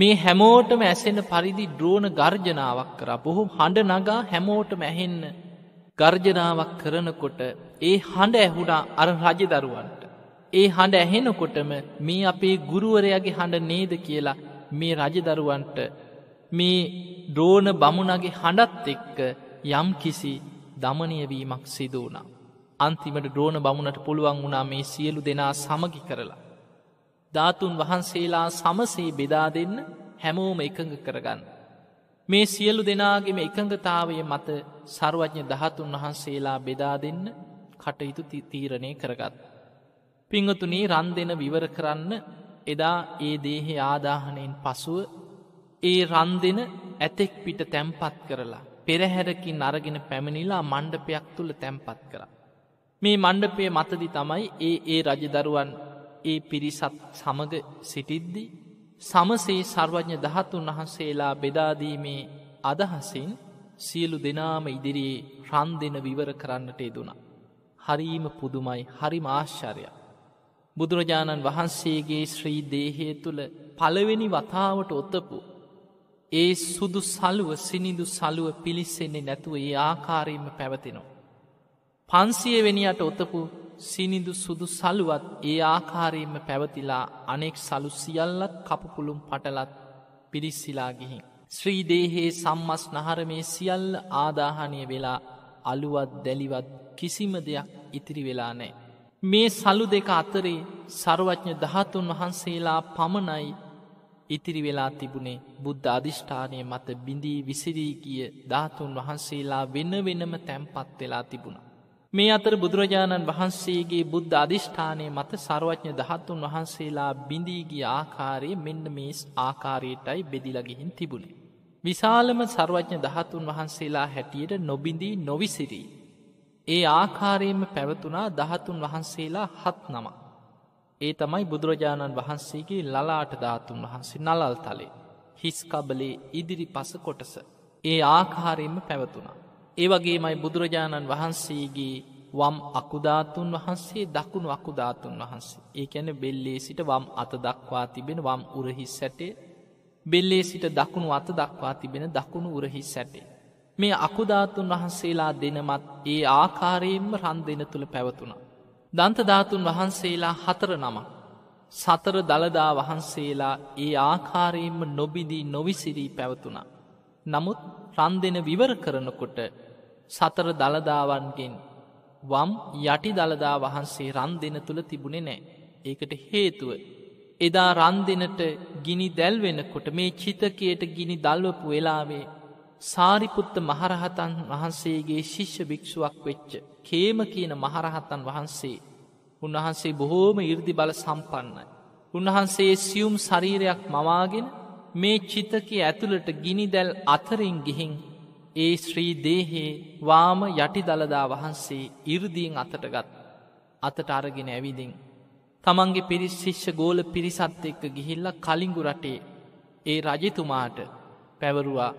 මේ හැමෝටම ඇසෙන පරිදි ඩ්‍රෝන ගර්ජනාවක් කර බොහොම හඬ නගා හැමෝටම ඇහෙන්න ගර්ජනාවක් කරනකොට ඒ හඬ ඇහුඩා අර රජ දරුවන්ට. ඒ හඬ ඇහෙනකොටම මේ අපේ ගුරුවරයාගේ හඬ නේද කියලා මේ රජදරුවන්ට මේ ඩ්‍රෝන බමුණගේ හඬත් එක්ක යම් කිසි දමනයවීමක් සිදුවනා. අන්තිමට ඩ්‍රෝන බමුණට පුළුවන් වුණා මේ සියලු දෙනා සමගි කරලා. ධාතුන් වහන්සේලා සමසේ බෙදා දෙන්න හැමෝම එකඟ කරගන්න. මේ සියලු දෙනාගේම එකඟතාවය මත සරුවඥ දහතුන් වහන්සේලා බෙදා දෙන්න කටයුතු තීරණය කරගත්. පිංහතුනේ රන් දෙන විවර කරන්න එදා ඒ දේහෙ ආදාහනයෙන් පසුව ඒ රන් දෙෙන ඇතෙක් පිට තැම්පත් කරලා පෙරහැරකින් අරගෙන පැමිණිලා මණ්ඩපයක් තුළ තැම්පත් කරා. මේ මණ්ඩපය මතදි තමයි ඒ ඒ රජදරුවන් ඒ පිරිසත් සමග සිටිද්දි සමසේ සර්වඥ දහතුන් වහන්සේලා බෙදාදීමේ අදහසින් සියලු දෙනාම ඉදිරියේ රන් දෙන විවර කරන්නට යෙදුණා. හරීම පුදුමයි හරි මාශ්චරය. බුදුරජාණන් වහන්සේගේ ශ්‍රී දේහය තුළ පළවෙනි වතාවට ඔත්තපු. ඒ සුදු සලුව සිනිදු සලුව පිලිස්සෙන්නේ නැතුව ඒ ආකාරයෙන්ම පැවතිනවා. පන්සියවෙනියට ඔතපු සිනිදු සුදු සලුවත් ඒ ආකාරයෙන්ම පැවතිලා අනෙක් සලු සියල්ලත් කපුපුළුම් පටලත් පිරිස්සිලාගිහින්. ශ්‍රීදේහේ සම්මස් නහරමේ සියල්ල ආදාහනය වෙලා අලුවත් දැලිවත් කිසිම දෙයක් ඉතිරි වෙලා නෑ. මේ සලු දෙක අතරේ සරුවඥ දහතුන් වහන්සේලා පමණයි ඉතිරි වෙලා තිබුණේ බුද්ධ අධිෂ්ඨානය මත බිඳී විසිරී ගිය ධාතුන් වහන්සේලා වෙන වෙනම තැන්පත් වෙලා තිබුණා. මේ අතර බුදුරජාණන් වහන්සේගේ බුද්ධ අධිෂ්ඨානය මත සරුවඥ දහත්තුන් වහන්සේලා බිඳීගිය ආකාරයේ මෙන්න මේස් ආකාරයටයි බෙදිලගිහින් තිබුණේ. විශාලම සර්වඥ දහතුන් වහන්සේලා හැටියට නොබිඳී නොවිසිරී. ඒ ආකාරයෙන්ම පැවතුනා දහතුන් වහන්සේලා හත් නම. ඒ තමයි බුදුරජාණන් වහන්සේගේ ලලාට ධාතුන් වහන්සේ නලල් තලේ හිස්කබලේ ඉදිරි පස කොටස. ඒ ආකාරයෙන්ම පැවතුනා. ඒවගේමයි බුදුරජාණන් වහන්සේගේ වම් අකුධාතුන් වහන්සේ දකුණු අකුධාතුන් වහන්සේ ඒ ඇන බෙල්ලේ සිට වම් අත දක්වා තිබෙන වම් උරහිස් සැටේ බෙල්ලේ සිට දකුණු අත දක්වා තිබෙන දකුණු උරහිස් සැටේ. මේ අකුධාතුන් වහන්සේලා දෙනමත් ඒ ආකාරයෙන්ම රන් දෙන තුළ පැවතුුණ. දන්තධාතුන් වහන්සේලා හතර නම. සතර දළදා වහන්සේලා ඒ ආකාරයෙන්ම නොබිදී නොවිසිරී පැවතුනා. නමුත් රන් දෙන විවර කරනකොට සතර දළදාවන්ගෙන් වම් යටි දළදා වහන්සේ රන් දෙන තුළ තිබුණෙ නෑ. ඒකට හේතුව. එදා රන් දෙනට ගිනි දැල්වෙනකොට මේ චිතකයට ගිනි දල්වපු වෙලාවේ සාරිපුත්ත මහරහතන් වහන්සේගේ ශිෂ්‍ය භික්‍ෂුවක් වෙච්ච කේම කියන මහරහතන් වහන්සේ උන්වහන්සේ බොහෝම ඉර්දි බල සම්පන්නයි. උන්වහන්සේ සියුම් ශරීරයක් මවාගෙන මේ චිතකය ඇතුළට ගිනිදැල් අතරින් ගිහින් ඒ ශ්‍රී දේහේ වාම යටි දළදා වහන්සේ ඉරදීන් අතටගත් අතට අරගෙන ඇවිදින්. තමන්ගේ පිරිස් ශිෂ්‍ය ගෝල පිරිසත් එක්ක ගිහිල්ල කලින්ගු රටේ ඒ රජතුමාට පැවරුවා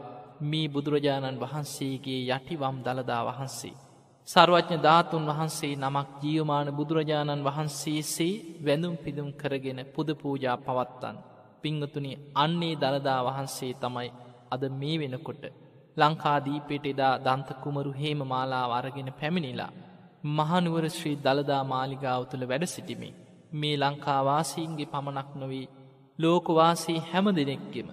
මේ බුදුරජාණන් වහන්සේගේ යටිවම් දළදා වහන්සේ. සර්වඥ ධාතුන් වහන්සේ නමක් ජියමාන බුදුරජාණන් වහන්සේ සේ වැඳුම් පිදුම් කරගෙන පුද පූජා පවත්තන්න. පිංගතුනි අන්නේ දළදා වහන්සේ තමයි අද මේ වෙනකොට ලංකාදීපෙට එදා දන්තකුමරු හේම මාලාව අරගෙන පැමිණිලා මහනුවර ශ්‍රී දළදා මාලිගාව තුළ වැඩ සිටිමි මේ ලංකාවාසීන්ගේ පමණක් නොවී ලෝකවාසී හැම දෙනෙක්ගෙම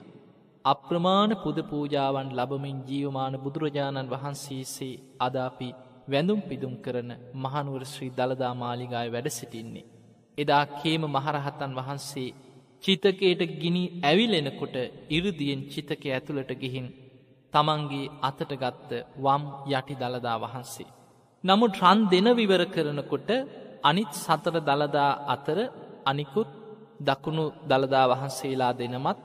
අප්‍රමාණ පුද පූජාවන් ලබමින් ජීවමාන බුදුරජාණන් වහන්සේසේ අදාපි වැඳුම් පිදුම් කරන මහනුවර ශ්‍රී දළදා මාලිගාය වැඩ සිටින්නේ. එදා කේම මහරහතන් වහන්සේ චිතකයට ගිනි ඇවිලෙනකොට ඉරුදියෙන් චිතක ඇතුළට ගිහින් තමන්ගේ අතට ගත්ත වම් යටි දළදා වහන්සේ. නමුත් රන් දෙන විවර කරනකොට අනිත් සතර දළදා අතර අනිකුත් දකුණු දළදා වහන්සේලා දෙනමත්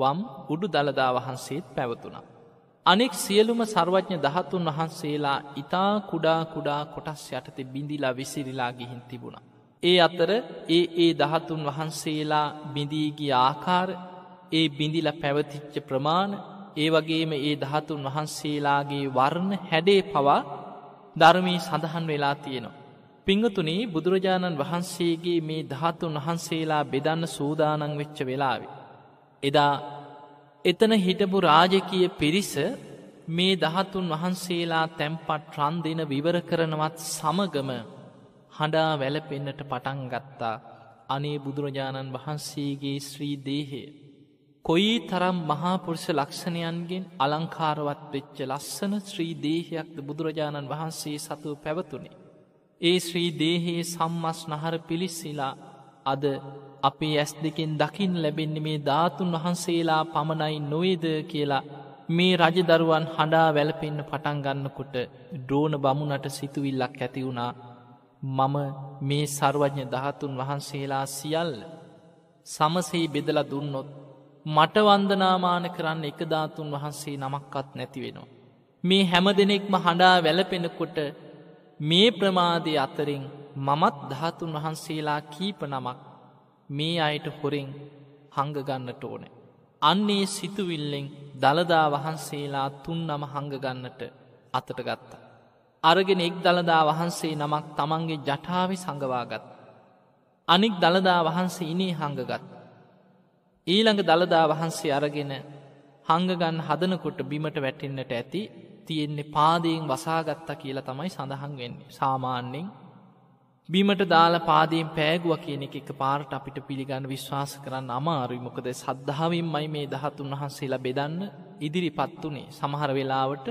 වම් උඩු දළදා වහන්සේත් පැවතුනා. අනෙක් සියලුම සර්වඥ දහතුන් වහන්සේලා ඉතා කුඩා කුඩා කොටස් යටතේ බිඳිලා විසිරිලා ගිහින් තිබුණා. ඒ අතර ඒ ඒ දහතුන් වහන්සේලා බිඳීගිය ආකාර ඒ බිඳිල පැවතිච්ච ප්‍රමාණ ඒ වගේම ඒ දහතුන් වහන්සේලාගේ වර්ණ හැඩේ පවා ධර්මී සඳහන් වෙලා තියෙනවා. පිංගතුනේ බුදුරජාණන් වහන්සේගේ මේ දහතුන් වහන්සේලා බෙදන්න සූදානං වෙච්ච වෙලාවේ. එදා එතන හිටපු රාජකය පිරිස මේ දහතුන් වහන්සේලා තැම්පත් රන් දෙන විවර කරනවත් සමගම හඬා වැලපෙන්නට පටන් ගත්තා අනේ බුදුරජාණන් වහන්සේගේ ශ්‍රී දේහය. කොයි තරම් මහාපුරුෂ ලක්ෂණයන්ගෙන් අලංකාරවත් වෙච්ච ලස්සන ශ්‍රී දේහයක්ද බුදුරජාණන් වහන්සේ සතුව පැවතුනේ. ඒ ශ්‍රී දේහයේ සම්මස් නහර පිළිස්සිලා අද අපේ ඇස් දෙකෙන් දකිින් ලැබෙන්න මේ ධාතුන් වහන්සේලා පමණයි නොවේද කියලා මේ රජදරුවන් හඬා වැලපෙන්න පටන් ගන්නකොට ඩ්‍රෝන බමුණට සිතුවිල්ලක් ඇති වුණා මම මේ සර්වඥ දහතුන් වහන්සේලා සියල්ල සමසෙහි බෙදල දුන්නොත් මට වන්දනාමාන කරන්න එකධාතුන් වහන්සේ නමක්කත් නැතිවෙනවා. මේ හැම දෙනෙක්ම හඬා වැලපෙනකොට මේ ප්‍රමාදය අතරින් මමත් ධාතුන් වහන්සේලා කීප නමක් මේ අයට හොරෙන් හංගගන්නට ඕන. අන්නේ සිතුවිල්ලෙන් දළදා වහන්සේලා තුන් නම හංගගන්නට අතට ගත්තා. අරගෙන එක් දළදා වහන්සේ නමක් තමන්ගේ ජටාව සඟවාගත්. අනික් දළදා වහන්සේ ඉනේ හඟගත්. ඊළඟ දළදා වහන්සේ අරගෙන හංගගන්න හදනකොට බිමට වැටෙන්න්නට ඇති තියෙන්නේ පාදයෙන් වසාගත්තා කියලා තමයි සඳහන් වෙන්නේ සාමාන්‍යෙන් බිමට දාල පාදයෙන් පෑගුව කියන එක පාරට අපිට පිළිගන්න විශ්වාස කරන්න අමාරුයි මොකද සද්ධාවෙන් මයි මේ දහතුන් වහන්සේලා බෙදන්න ඉදිරිපත් වනේ සමහර වෙලාවට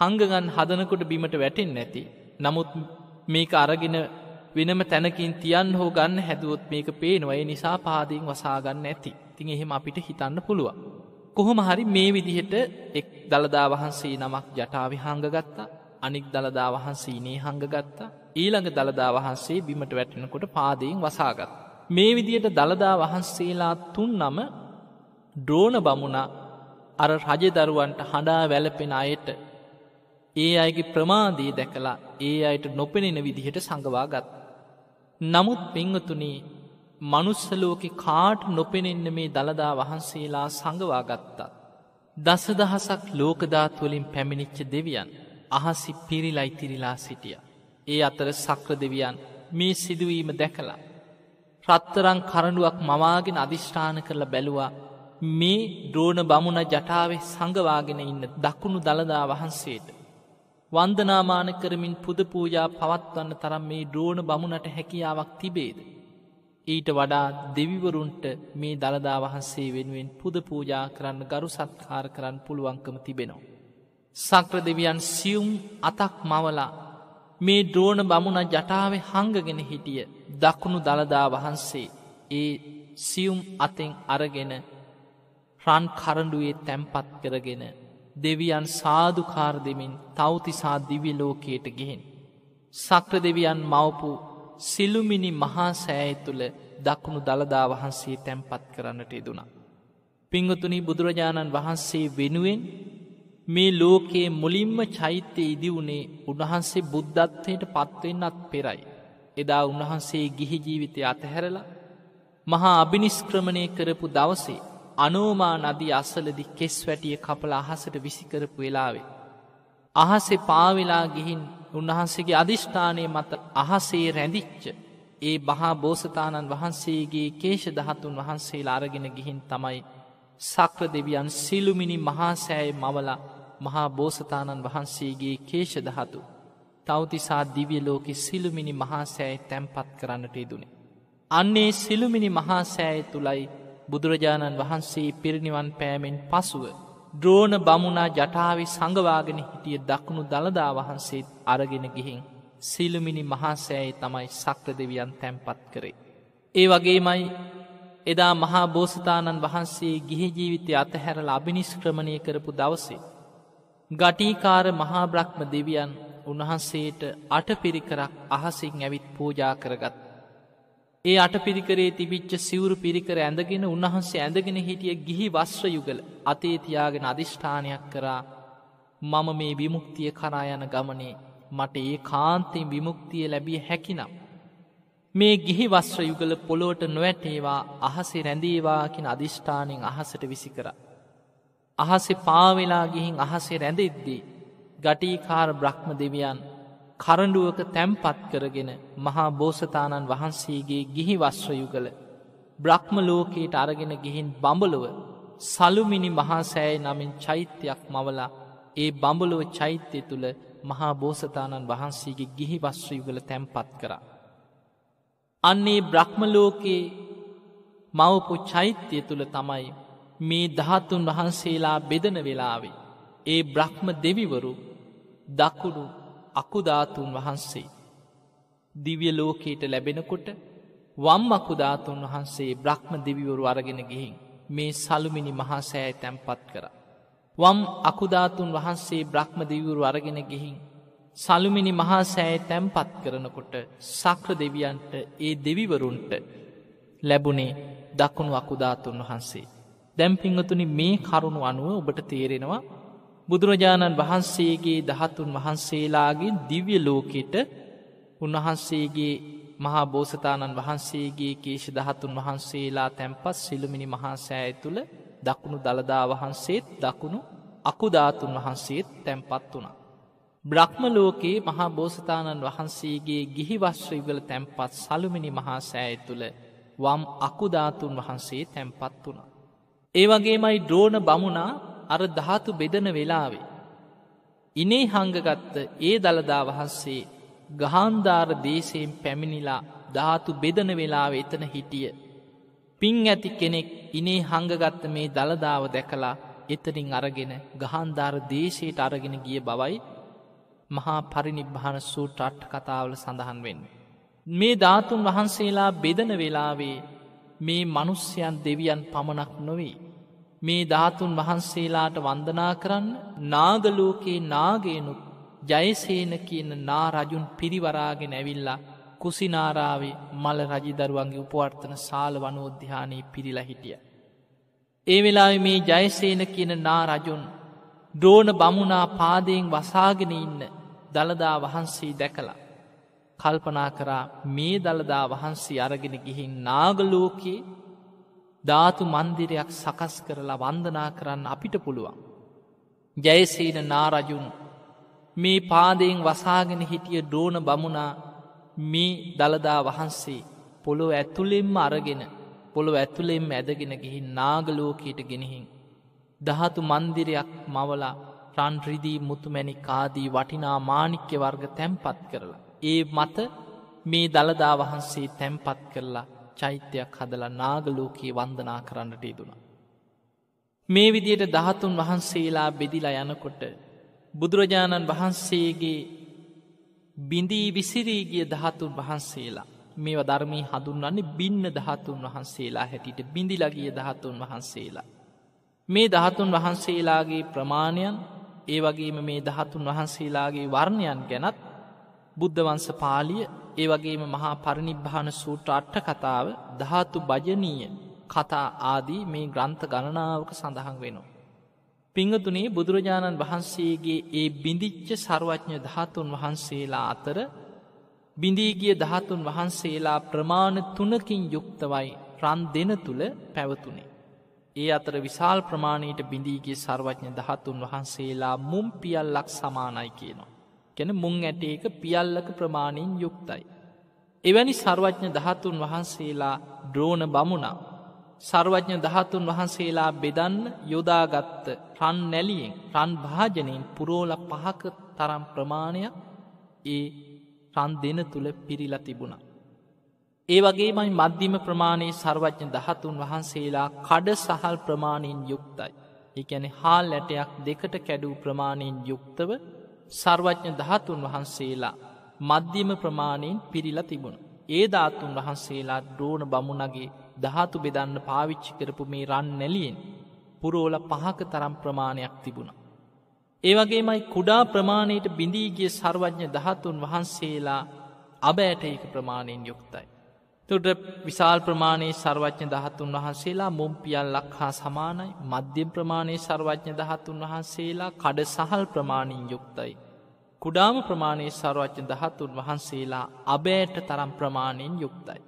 හංගගන් හදනකොට බිමට වැටෙන් නැති. නමුත් මේක අරගෙන වෙනම තැනකින් තියන් හෝ ගන්න හැදුවොත් මේක පේනවය නිසා පාදීෙන් වසාගන්න ඇති. තින් එහෙම අපිට හිතන්න පුළුවන්. කොහොම හරි මේ විදිහට එක් දළදා වහන්සේ නමක් ජටාවි හංගගත්තා අනික් දළදා වහන්සේනේ හංගගත්තා ඊළඟ දළදා වහන්සේ බිමට වැටෙනකොට පාදයෙන් වසාගත්. මේ විදියට දළදා වහන්සේලා තුන් නම ඩ්‍රෝන බමුණ අර රජදරුවන්ට හඬා වැලපෙන අයට ඒ අයගේ ප්‍රමාදී දැකලා ඒ අයට නොපෙනෙන විදිහට සඟවා ගත්. නමුත් පංවතුනේ මනුස්සලෝකෙ කාට් නොපෙනෙන්න මේ දළදා වහන්සේලා සඟවා ගත්තා. දසදහසක් ලෝකධාත්වලින් පැමිණිච්ච දෙවියන් අහසි පිරිලයි තිරිලා සිටිය. ඒ අතර සක්‍ර දෙවියන් මේ සිදුවීම දැකලා. රත්තරං කරඩුවක් මවාගෙන අධිෂ්ඨාන කරලා බැලුවා මේ ද්‍රෝණ බමුණ ජටාවේ සඟවාගෙන ඉන්න දකුණු දළදා වහන්සේට වන්දනාමාන කරමින් පුද පූජා පවත්වන්න තරම් මේ ද්‍රෝණ බමුණට හැකියාවක් තිබේද. ඊට වඩා දෙවිවරුන්ට මේ දළදා වහන්සේ වෙනුවෙන් පුද පූජා කරන්න ගරු සත්කාර කරන්න පුළුවන්කම තිබෙනවා. සක්‍ර දෙවියන් සියුම් අතක් මවලා මේ ද්‍රෝණ බමුණ ජටාවේ හංගගෙන හිටිය දකුණු දළදා වහන්සේ ඒ සියුම් අතෙන් අරගෙන රන් කරඩුවේ තැම්පත් කරගෙන දෙවියන් සාධකාර දෙමින් තවතිසා දිවිලෝකයට ගෙහෙන්. සක්‍ර දෙවියන් මවපු සිලුමිනි මහා සෑය තුළ දකුණු දළදා වහන්සේ තැන්පත් කරන්නට යෙදුණා. පිංගතුනි බුදුරජාණන් වහන්සේ වෙනුවෙන් මේ ලෝකයේ මුලින්ම චෛත්‍ය ඉදි වුණේ උන්වහන්සේ බුද්ධත්වයට පත්වෙන්නත් පෙරයි. එදා උන්වහන්සේ ගිහි ජීවිතය අතහැරලා මහා අභිනිස්ක්‍රමණය කරපු දවසේ අනෝමා නදී අස්සලදි කෙස් වැටිය කපල අහසට විසිකරපු වෙලාවේ. අහසේ පාවෙලා ගිහින් උන්වහන්සේගේ අධිෂ්ඨානය මත අහසේ රැඳිච්ච ඒ බහා බෝසතාණන් වහන්සේගේ කේෂ දහතුන් වහන්සේලා අරගෙන ගිහින් තමයි සක්‍ර දෙවියන් සිලුමිනි මහාසෑය මවලා මහා බෝසතාණන් වහන්සේගේ කේෂ දහතු තෞතිසා දිවියලෝකෙ සිලුමිනි මහාසෑයි තැම්පත් කරන්නට යෙදුණේ. අන්නේ සිලුමිනි මහාසෑය තුළයි බුදුරජාණන් වහන්සේ පිරිනිවන් පෑමෙන් පසුව. ද්‍රෝණ බමුණා ජටාවේ සඟවාගෙන හිටිය දකුණු දළදා වහන්සේත් අරගෙන ගිහින්. සිලුමිනි මහාසෑයි තමයි සක්‍ර දෙවියන් තැන්පත් කරේ. ඒ වගේමයි එදා මහා බෝසතාණන් වහන්සේ ගිහිජීවිතය අතහැර ලබිනිස්ක්‍රමණය කරපු දවසේ. ගටීකාර මහාබ්‍රක්්ම දෙවියන් උන්වහන්සේට අට පිරිකරක් අහසින් ඇවිත් පූජා කරගත්. ඒ අට පිරිකරේ තිබිච්ච සිවරු පිරිකර ඇඳගෙන උන්වහන්සේ ඇඳගෙන හිටිය ගිහි වස්්‍ර යුගල අතේතියාගෙන අධිෂ්ඨානයක් කරා මම මේ විමුක්තිය කරා යන ගමනේ මට ඒ කාන්තෙන් විමුක්තිය ලැබිය හැකිනම්. මේ ගිහි වස්්‍ර යුගල පොලොවට නොවැටේවා අහසේ රැඳේවාකින් අධිෂ්ඨානෙන් අහසට විසි කර. අහසේ පාවෙලා ගිහින් අහසේ රැඳෙද්දී ගටීකාර බ්‍රහ්ම දෙවියන් කරඩුවක තැම්පත් කරගෙන මහා බෝසතාණන් වහන්සේගේ ගිහි වස්වයු කළ බ්‍රහ්ම ලෝකයට අරගෙන ගිහින් බඹලොව සලුමිනි මහාසෑය නමින් චෛත්‍යයක් මවලා ඒ බඹලොව චෛත්‍යය තුළ මහා බෝසතාණන් වහන්සේගේ ගිහි වස්වයුගල තැම්පත් කරා. අන්නේ බ්‍රහ්මලෝකයේ මවපු චෛත්‍යය තුළ තමයි මේ දහතුන් වහන්සේලා බෙදන වෙලාවේ. ඒ බ්‍රහ්ම දෙවිවරු දකුණු අකුධාතුන් වහන්සේ. දිවිය ලෝකයට ලැබෙනකොට වම් අකුධාතුන් වහන්සේ බ්‍රහ්ම දෙවිවරු අරගෙන ගිහින් මේ සලුමිනි මහාසෑය තැන්පත් කර. වම් අකුධාතුන් වහන්සේ බ්‍රහ්ම දෙවිවරු අරගෙන ගිහින් සලුමිනි මහාසෑය තැන්පත් කරනකොට සක්‍ර දෙවියන්ට ඒ දෙවිවරුන්ට ලැබුණේ දකුණු අකුධාතුන් වහන්සේ. දැම්පිංහතුනි මේ කරුණු අනුව ඔබට තේරෙනවා බුදුරජාණන් වහන්සේගේ දහතුන් වහන්සේලාගේ දිව්‍ය ලෝකෙට උන්වහන්සේගේ මහා බෝසතාණන් වහන්සේගේ කේෂ දහතුන් වහන්සේලා තැන්පත් සිළුමිනි මහාසෑය තුළ දකුණු දළදා වහන්සේත් දකුණු අකුධාතුන් වහන්සේත් තැන්පත් වුණා. බ්‍රහ්ම ලෝකයේ මහා බෝසතාණන් වහන්සේගේ ගිහි වශ්‍රීවල තැන්පත් සළුමිනි මහාසෑය තුළ වම් අකුධාතුන් වහන්සේ තැන්පත් වුණා. ඒ වගේමයි ද්‍රෝණ බමුණා අර ධාතු බෙදන වෙලාවේ. ඉනේ හංගගත්ත ඒ දළදා වහන්සේ ගහන්ධාර දේශයෙන් පැමිණිලා ධාතු බෙදන වෙලාව එතන හිටිය. පින් ඇති කෙනෙක් ඉනේ හංගගත්ත මේ දළදාව දැකලා එතරින් අරගෙන ගහන්ධාර දේශයට අරගෙන ගිය බවයි මහා පරිනිබ්භාන සූට අට්ට කතාවල සඳහන් වෙන්. මේ ධාතුන් වහන්සේලා බෙදන වෙලාවේ මේ මනුස්්‍යයන් දෙවියන් පමණක් නොවේ. මේ ධාතුන් වහන්සේලාට වන්දනා කරන්න නාගලෝකයේ නාගයනුත් ජයසේන කියන නා රජුන් පිරිවරාගෙන ඇවිල්ලා කුසිනාරාවේ මල රජිදරුවන්ගේ උපවර්තන සාල වනෝද්‍යානයේ පිරිලා හිටිය. ඒ වෙලා මේ ජයසේන කියන නා රජුන් ද්‍රෝණ බමුණා පාදයෙන් වසාගෙන ඉන්න දළදා වහන්සේ දැකලා. කල්පනා කරා මේ දළදා වහන්සේ අරගෙන ගිහින් නාගලෝකයේ ධාතු මන්දිරයක් සකස් කරලා වන්දනා කරන්න අපිට පුළුවන්. ජයසේන නාරජුන් මේ පාදයෙන් වසාගෙන හිටිය ඩෝන බමුණා මේ දළදා වහන්සේ පොළොව ඇතුළෙෙන්ම අරගෙන පොළොව ඇතුළෙෙන්ම ඇදගෙන ගිහින් නාගලෝකයට ගෙනෙහින්. දහතු මන්දිරයක් මවලා රන්රිදී මුතුමැනි කාදී වටිනා මාණික්‍ය වර්ග තැම්පත් කරලා. ඒ මත මේ දළදා වහන්සේ තැම්පත් කරලා චෛත්‍යයක් හදලා නාගලෝකයේ වන්දනා කරන්නට ඉදුණා. මේ විදියට දහතුන් වහන්සේලා බෙදිලා යනකොට බුදුරජාණන් වහන්සේගේ බිඳී විසිරීගිය දහතුන් වහන්සේලා මේව ධර්මී හඳුන්වන්නේ බින්න දහතුන් වහන්සේලා හැටියට බිඳිලගිය දහතුන් වහන්සේලා. මේ දහතුන් වහන්සේලාගේ ප්‍රමාණයන් ඒ වගේම මේ දහතුන් වහන්සේලාගේ වර්ණයන් ගැනත් බුද්ධවංස පාලිය ඒ වගේම මහා පරිනිබ්භාන සූට අට්ට කතාව ධාතු භජනීය කතා ආදී මේ ග්‍රන්ථ ගණනාවක සඳහන් වෙනවා. පිංහතුනේ බුදුරජාණන් වහන්සේගේ ඒ බිඳිච්ච සර්වඥ ධාතුන් වහන්සේලා අතර බිඳීගිය දහතුන් වහන්සේලා ප්‍රමාණ තුනකින් යුක්තවයි රන් දෙන තුළ පැවතුනේ. ඒ අතර විශාල් ප්‍රමාණයට බිඳීගේ සර්වඥ දහතුන් වහන්සේලා මුම් පියල්ලක් සමානයි කියනවා. ගැන මුං ඇට එක පියල්ලක ප්‍රමාණයෙන් යුක්තයි. එවැනි සර්වඥ දහතුන් වහන්සේලා ද්‍රෝණ බමුණා. සර්වඥ දහතුන් වහන්සේලා බෙදන්න යොදාගත්ත රන් නැලියෙන් රන් භාජනයෙන් පුරෝල පහක තරම් ප්‍රමාණයක් ඒ රන් දෙන තුළ පිරිලා තිබුණා. ඒ වගේමයි මධ්‍යම ප්‍රමාණයේ සර්වඥ දහතුන් වහන්සේලා කඩ සහල් ප්‍රමාණයෙන් යුක්තයි. එකැන හාල් ඇටයක් දෙකට කැඩූ ප්‍රමාණයෙන් යුක්තව සර්වඥ දහතුන් වහන්සේලා මධ්‍යම ප්‍රමාණයෙන් පිරිලා තිබුණ. ඒ ධාතුන් වහන්සේලා ඩෝන බමුණගේ දහතු බෙදන්න පාවිච්චි කරපු මේ රන් නැලියෙන් පුරෝල පහක තරම් ප්‍රමාණයක් තිබුණ. ඒවගේමයි කුඩා ප්‍රමාණයට බිඳීගිය සර්වඥ දහතුන් වහන්සේලා අබෑට ඒක ප්‍රමාණයෙන් යුක්තයි. තුට විශාල් ප්‍රමාණයේ සර්වච්ඥ දහතුන් වහන්සේලා මුම්පියල් ලක් හා සමානයි මධ්‍යම් ප්‍රමාණයේ සර්වච්ඥ දහතුන් වහන්සේලා කඩ සහල් ප්‍රමාණින් යුක්තයි. කුඩාම ප්‍රමාණයේ සර්වච්ඥ දහතුන් වහන්සේලා අබෑට තරම් ප්‍රමාණයෙන් යුක්තයි.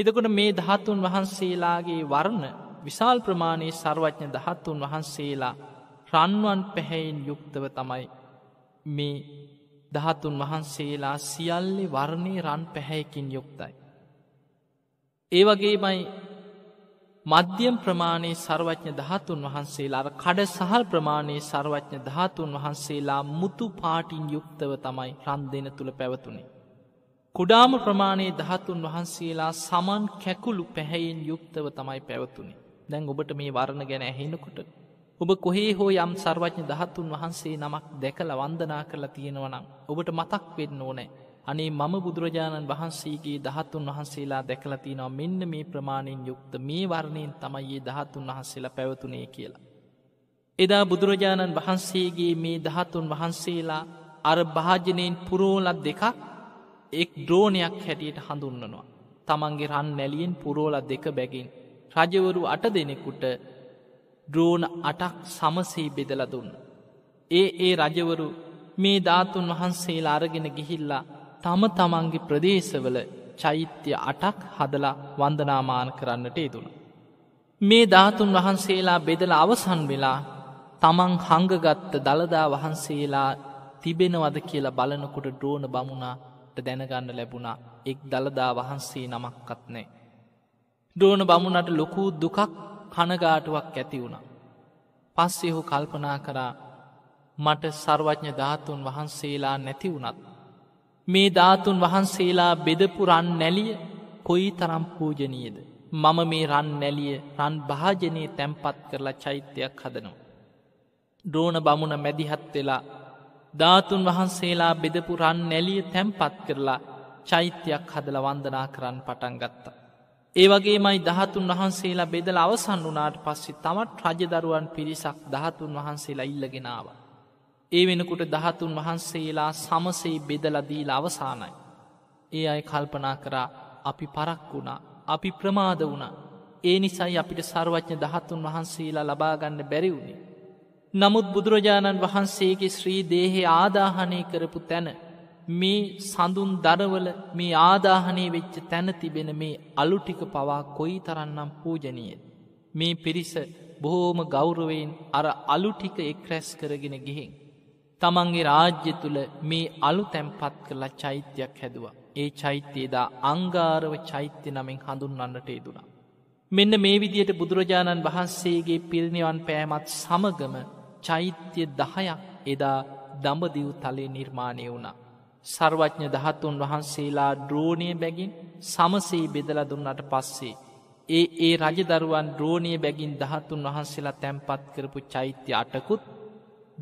එදකොට මේ දහතුන් වහන්සේලාගේ වර්ණ විශාල් ප්‍රමාණයේ සර්වච්ඥ දහත්තුන් වහන්සේලා රන්වන් පැහැයින් යුක්තව තමයි මේ දහතුන් වහන්සේලා සියල්ලි වර්ණය රන් පැහැයකින් යුක්තයි. ඒ වගේමයි මධ්‍යම් ප්‍රමාණයේ සර්වඥ ධාතුන් වහන්සේලා අර කඩ සහල් ප්‍රමාණයේ සර්වඥ ධාතුන් වහන්සේලා මුතු පාටින් යුක්තව තමයි රන් දෙන තුළ පැවතුනේ. කුඩාම ප්‍රමාණයේ ධාතුන් වහන්සේලා සමන් කැකුළු පැහැයෙන් යුක්තව තමයි පැවතුනේ. දැන් ඔබට මේ වරණ ගැන ඇහෙනකොට. ඔබ කොහේ හෝ යම් සර්වඥ ධාතුන් වහන්සේ නමක් දැකල වන්දනා කරලා තියෙනවනම් ඔබට මතක් වෙන්න ඕනෑ අනේ මම බුදුරජාණන් වහන්සේගේ දහත්තුන් වහන්සේලා දැකලතිනවා මෙන්න මේ ප්‍රමාණයෙන් යුක්ත මේ වර්ණයෙන් තමයියේ දහත්තුන් වහන්සේලා පැවතුනේ කියලා. එදා බුදුරජාණන් වහන්සේගේ මේ දහත්තුන් වහන්සේලා අර භාජනයෙන් පුරෝලත් දෙකක් එක් ද්‍රෝණයක් හැටියට හඳුන්නනවා. තමන්ගේ රන් නැලියෙන් පුරෝල දෙක බැගින්. රජවරු අට දෙනෙකුට ද්‍රෝණ අටක් සමසේ බෙදල දුන්න. ඒ ඒ රජවරු මේ ධාතුන් වහන්සේලා අරගෙන ගිහිල්ලා තම තමන්ගේ ප්‍රදේශවල චෛත්‍ය අටක් හදලා වන්දනාමාන කරන්නට ඉදුණ. මේ ධාතුන් වහන්සේලා බෙදල අවසන් වෙලා තමන් හංගගත්ත දළදා වහන්සේලා තිබෙනවද කියලා බලනකොට ඩ්‍රෝන බමුණට දැනගන්න ලැබුණා එක් දළදා වහන්සේ නමක්කත් නෑ. ඩෝන බමුණට ලොකූ දුකක් කනගාටුවක් ඇති වුණා. පස්සෙහු කල්පනා කරා මට සර්වඥ ධාතුන් වහන්සේලා නැති වුණත් මේ ධාතුන් වහන්සේලා බෙදපු රන් නැලිය කොයි තරම් පූජනීයද. මම මේ රන් නැලිය රන් භාජනය තැම්පත් කරලා චෛත්‍යයක් හදනවා. ද්‍රෝණ බමුණ මැදිහත් වෙලා ධාතුන් වහන්සේලා බෙදපු රන් නැලිය තැම්පත් කරලා චෛත්‍යයක් හදල වන්දනා කරන්න පටන් ගත්තා. ඒ වගේමයි දහතුන් වහන්සේලා බෙදල අවසන් වනාට පස්සේ තමත් රජදරුවන් පිරිසක් දහතුන් වහන්සේලා ඉල්ලගෙනවා. ඒ වෙනකුට දහතුන් වහන්සේලා සමසේ බෙදලදීල අවසානයි. ඒ අය කල්පනා කරා අපි පරක් වුණා අපි ප්‍රමාද වුණ ඒ නිසයි අපිට සර්වච්ඥ දහත්තුන් වහන්සේලා ලබාගන්න බැරිවුණේ. නමුත් බුදුරජාණන් වහන්සේගේ ශ්‍රී දේහෙ ආදාහනය කරපු තැන මේ සඳුන් දරවල මේ ආදාහනය වෙච්ච තැන තිබෙන මේ අලුටික පවා කොයි තරන්නම් පූජනීය. මේ පිරිස බොහෝම ගෞරවයෙන් අර අලුටික එක් රැස් කරගෙන ගිහිෙන්. තමන්ගේ රාජ්‍ය තුළ මේ අලු තැම්පත් කරලා චෛත්‍යයක් හැදවා. ඒ චෛත්‍යයේදා අංගාරව චෛත්‍ය නමින් හඳුන්වන්නට ේදුනා. මෙන්න මේ විදියට බුදුරජාණන් වහන්සේගේ පිරිනිවන් පෑමත් සමගම චෛත්‍ය දහයක් එදා දඹදිව් තලේ නිර්මාණය වුණා. සර්වඥ දහත්තුන් වහන්සේලා ද්‍රෝණය බැගින් සමසේ බෙදල දුන්නට පස්සේ. ඒ ඒ රජදරුවන් ද්‍රෝණය බැගින් දහතුන් වහන්සේලා තැන්පත් කරපු චෛත්‍ය අටකුත්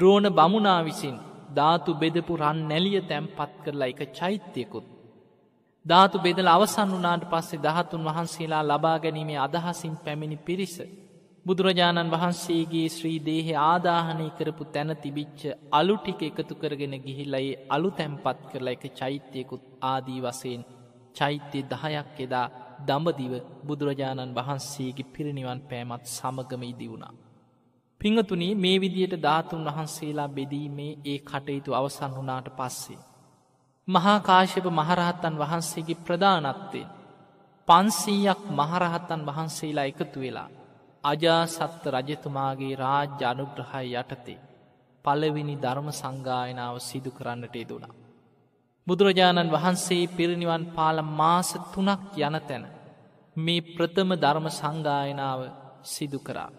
ද්‍රෝණ බමුණා විසින් ධාතු බෙදපු රන් නැලිය තැම් පත් කරලා එක චෛත්‍යයකුත්. ධාතු බෙදල අවසන් වනාට පස්සේ දහතුන් වහන්සේලා ලබා ගැනීමේ අදහසින් පැමිණි පිරිස. බුදුරජාණන් වහන්සේගේ ශ්‍රී දේහෙ ආදාහනය කරපු තැන තිබිච්ච අලු ටික එකතු කරගෙන ගිහිල්ලයි අලු තැම්පත් කරලා එක චෛත්‍යයකුත් ආදී වසයෙන් චෛත්‍ය දහයක් එදා දඹදිව බුදුරජාණන් වහන්සේගේ පිරිනිවන් පෑමත් සමගම ඉදි වුණා. පිංහතුනේ මේ විදියට ධාතුන් වහන්සේලා බෙදීමේ ඒ කටයුතු අවසන් වනාට පස්සේ. මහාකාශප මහරහත්තන් වහන්සේගේ ප්‍රධානත්වයෙන්. පන්සීයක් මහරහත්තන් වහන්සේලා එකතු වෙලා. අජාසත්ත රජතුමාගේ රාජ්‍ය අනුග්‍රහය යටතේ. පලවෙනි ධර්ම සංගායනාව සිදු කරන්නට දුනා. බුදුරජාණන් වහන්සේ පිරිනිවන් පාල මාස තුනක් යන තැන මේ ප්‍රථම ධර්ම සංගායනාව සිදු කරා.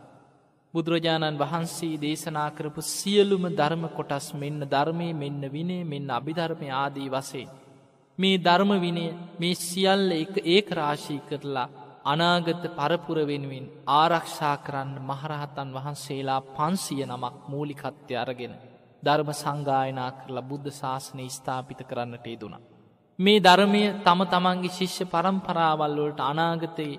බුදුරජාණන් වහන්සේ දේශනා කරපු සියලුම ධර්ම කොටස් මෙන්න ධර්මය මෙන්න විනේ මෙන්න අභිධර්මය ආදී වසයෙන්. මේ ධර්ම විනය මේ සියල්ල එක ඒක රාශී කරලා අනාගත පරපුර වෙනුවෙන් ආරක්ෂා කරන්න මහරහතන් වහන්සේලා පන්සිය නමක් මූලිකත්්‍ය අරගෙන ධර්ම සංගායනා කරලා බුද්ධ ශාසනය ස්ථාපිත කරන්නට ේදුණා. මේ ධර්මය තම තමන්ගේ ශිෂ්‍ය පරම්පරාවල්වලට අනාගතයේ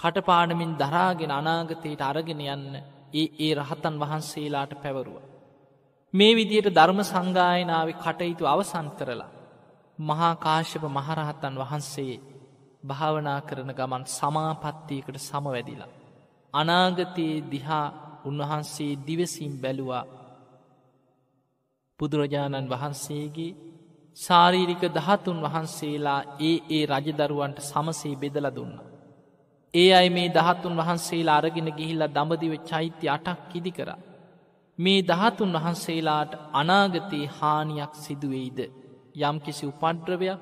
කටපාඩමින් දරාගෙන අනාගතයට අරගෙන යන්න ඒ ඒ රහතන් වහන්සේලාට පැවරුව. මේ විදියට ධර්ම සංගායනාව කටයුතු අවසන් කරලා මහාකාශ්‍යප මහරහතන් වහන්සේ භාවනා කරන ගමන් සමාපත්තියකට සමවැදිලා. අනාගතයේ දිහා උන්වහන්සේ දිවසින් බැලුවා බුදුරජාණන් වහන්සේගේ සාරීරික දහතුන් වහන්සේලා ඒ ඒ රජදරුවන්ට සමසේ බෙදල දුන්නා. ඒ අයි මේ දහතුන් වහන්සේලා අරගෙන ගිහිල්ලා දඹදිව චෛත්‍ය අටක් කිදි කර. මේ දහතුන් වහන්සේලාට අනාගතයේ හානියක් සිදුවෙයිද. යම් කිසි උපන්ද්‍රවයක්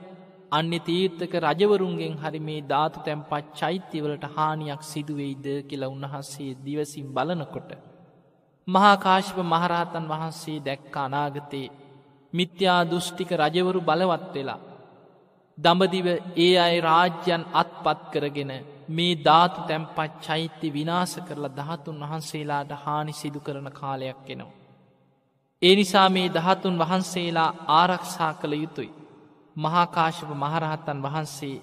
අන්‍ය තීර්ථක රජවරුන්ගෙන් හරි මේ ධාතු තැම්පත් චෛත්‍යවලට හානියක් සිදුවෙයිද කියලා උන්වහන්සේ දිවසින් බලනකොට. මහාකාශප මහරහතන් වහන්සේ දැක්ක අනාගතයේ මිත්‍යා දෘෂ්ටික රජවරු බලවත් වෙලා දඹදිව ඒ අයි රාජ්‍යන් අත්පත් කරගෙන මේ ධාතු තැම්පත් චෛත්‍ය විනාස කරලා දහතුන් වහන්සේලාට හානි සිදු කරන කාලයක් එනවා. ඒ නිසා මේ දහතුන් වහන්සේලා ආරක්ෂා කළ යුතුයි. මහාකාශප මහරහත්තන් වහන්සේ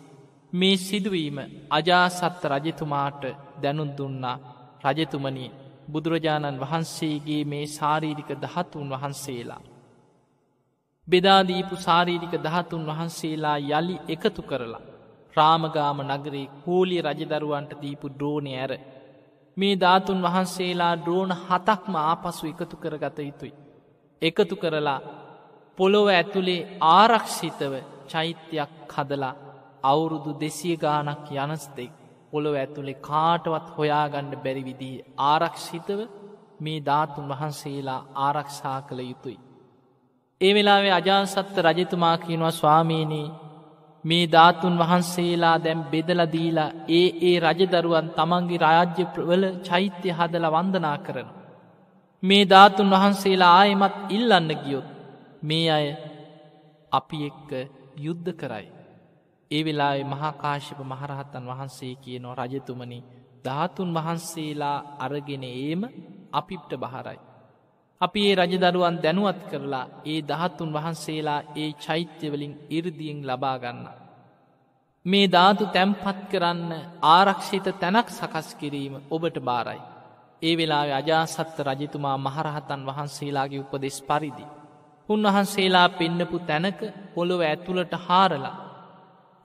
මේ සිදුවීම අජාසත්ත රජතුමාට දැනුන් දුන්නා රජතුමනි බුදුරජාණන් වහන්සේගේ මේ ශාරීරික දහතුන් වහන්සේලා. බෙදාදීපු සාරීරික දහතුන් වහන්සේලා යළි එකතු කරලා. රාමගාම නගරේ කූලි රජදරුවන්ට දීපු ඩ්‍රෝණය ඇර. මේ ධාතුන් වහන්සේලා ඩ්‍රෝණ හතක්ම ආපසු එකතු කරගත යුතුයි. එකතු කරලා පොළොව ඇතුළේ ආරක්ෂිතව චෛත්‍යයක් හදලා අවුරුදු දෙසිය ගානක් යනස්තෙක් පොළොව ඇතුළේ කාටවත් හොයාගන්න බැරිවිදී ආරක්ෂිතව මේ ධාතුන් වහන්සේලා ආරක්ෂා කළ යුතුයි. ඒ වෙලාවේ අජාසත්ත රජතුමා කියනවා ස්වාමීනී මේ ධාතුන් වහන්සේලා දැම් බෙදලදීලා ඒ ඒ රජදරුවන් තමන්ගේ රාජ්‍යවල චෛත්‍ය හදල වන්දනා කරන. මේ ධාතුන් වහන්සේලා ආයමත් ඉල්ලන්න ගියොත් මේ අය අපි එක්ක යුද්ධ කරයි. ඒ වෙලාේ මහාකාශප මහරහත්තන් වහන්සේ කියනෝ රජතුමනි ධාතුන් වහන්සේලා අරගෙන ඒම අපිප්ට බහරයි. අපි ඒ රජදරුවන් දැනුවත් කරලා ඒ දහත්තුන් වහන්සේලා ඒ චෛත්‍යවලින් ඉරදියෙන් ලබාගන්න. මේ ධාතු තැම්පත් කරන්න ආරක්ෂිත තැනක් සකස් කිරීම ඔබට බාරයි. ඒ වෙලාවේ අජාසත්ත රජතුමා මහරහතන් වහන්සේලාගේ උපදෙස් පරිදි. උන්වහන්සේලා පෙන්නපු තැනක පොළොව ඇතුළට හාරලා.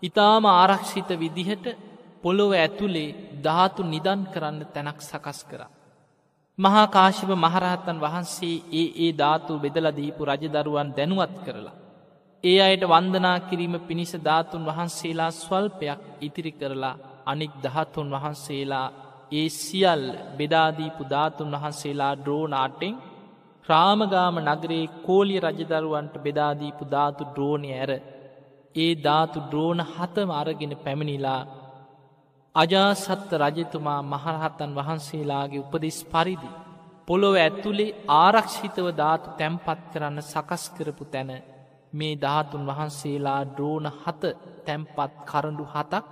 ඉතාම ආරක්ෂිත විදිහට පොළොව ඇතුළේ ධාතු නිදන් කරන්න තැනක් සකස් කරා. මහාකාශිව මහරහත්තන් වහන්සේ ඒ ඒ ධාතු බෙදලදීපු රජදරුවන් දැනුවත් කරලා. ඒ අයට වන්දනා කිරීම පිණිස ධාතුන් වහන්සේලා ස්වල්පයක් ඉතිරි කරලා අනික් දහත්තුන් වහන්සේලා ඒ සියල් බෙදාදීපු ධාතුන් වහන්සේලා ඩ්‍රෝනාටෙන් ක්‍රාමගාම නගරේ කෝලිය රජදරුවන්ට බෙදාදීපු ධාතු ඩ්‍රෝණය ඇර ඒ ධාතු ඩ්‍රෝණ හතම අරගෙන පැමිණිලා අජාසත්ත රජතුමා මහරහත්තන් වහන්සේලාගේ උපදෙස් පරිදි. පොළොව ඇතුළේ ආරක්ෂිතව ධාතු තැම්පත් කරන්න සකස් කරපු තැන මේ ධාතුන් වහන්සේලා ඩ්‍රෝන හත තැම්පත් කරඩු හතක්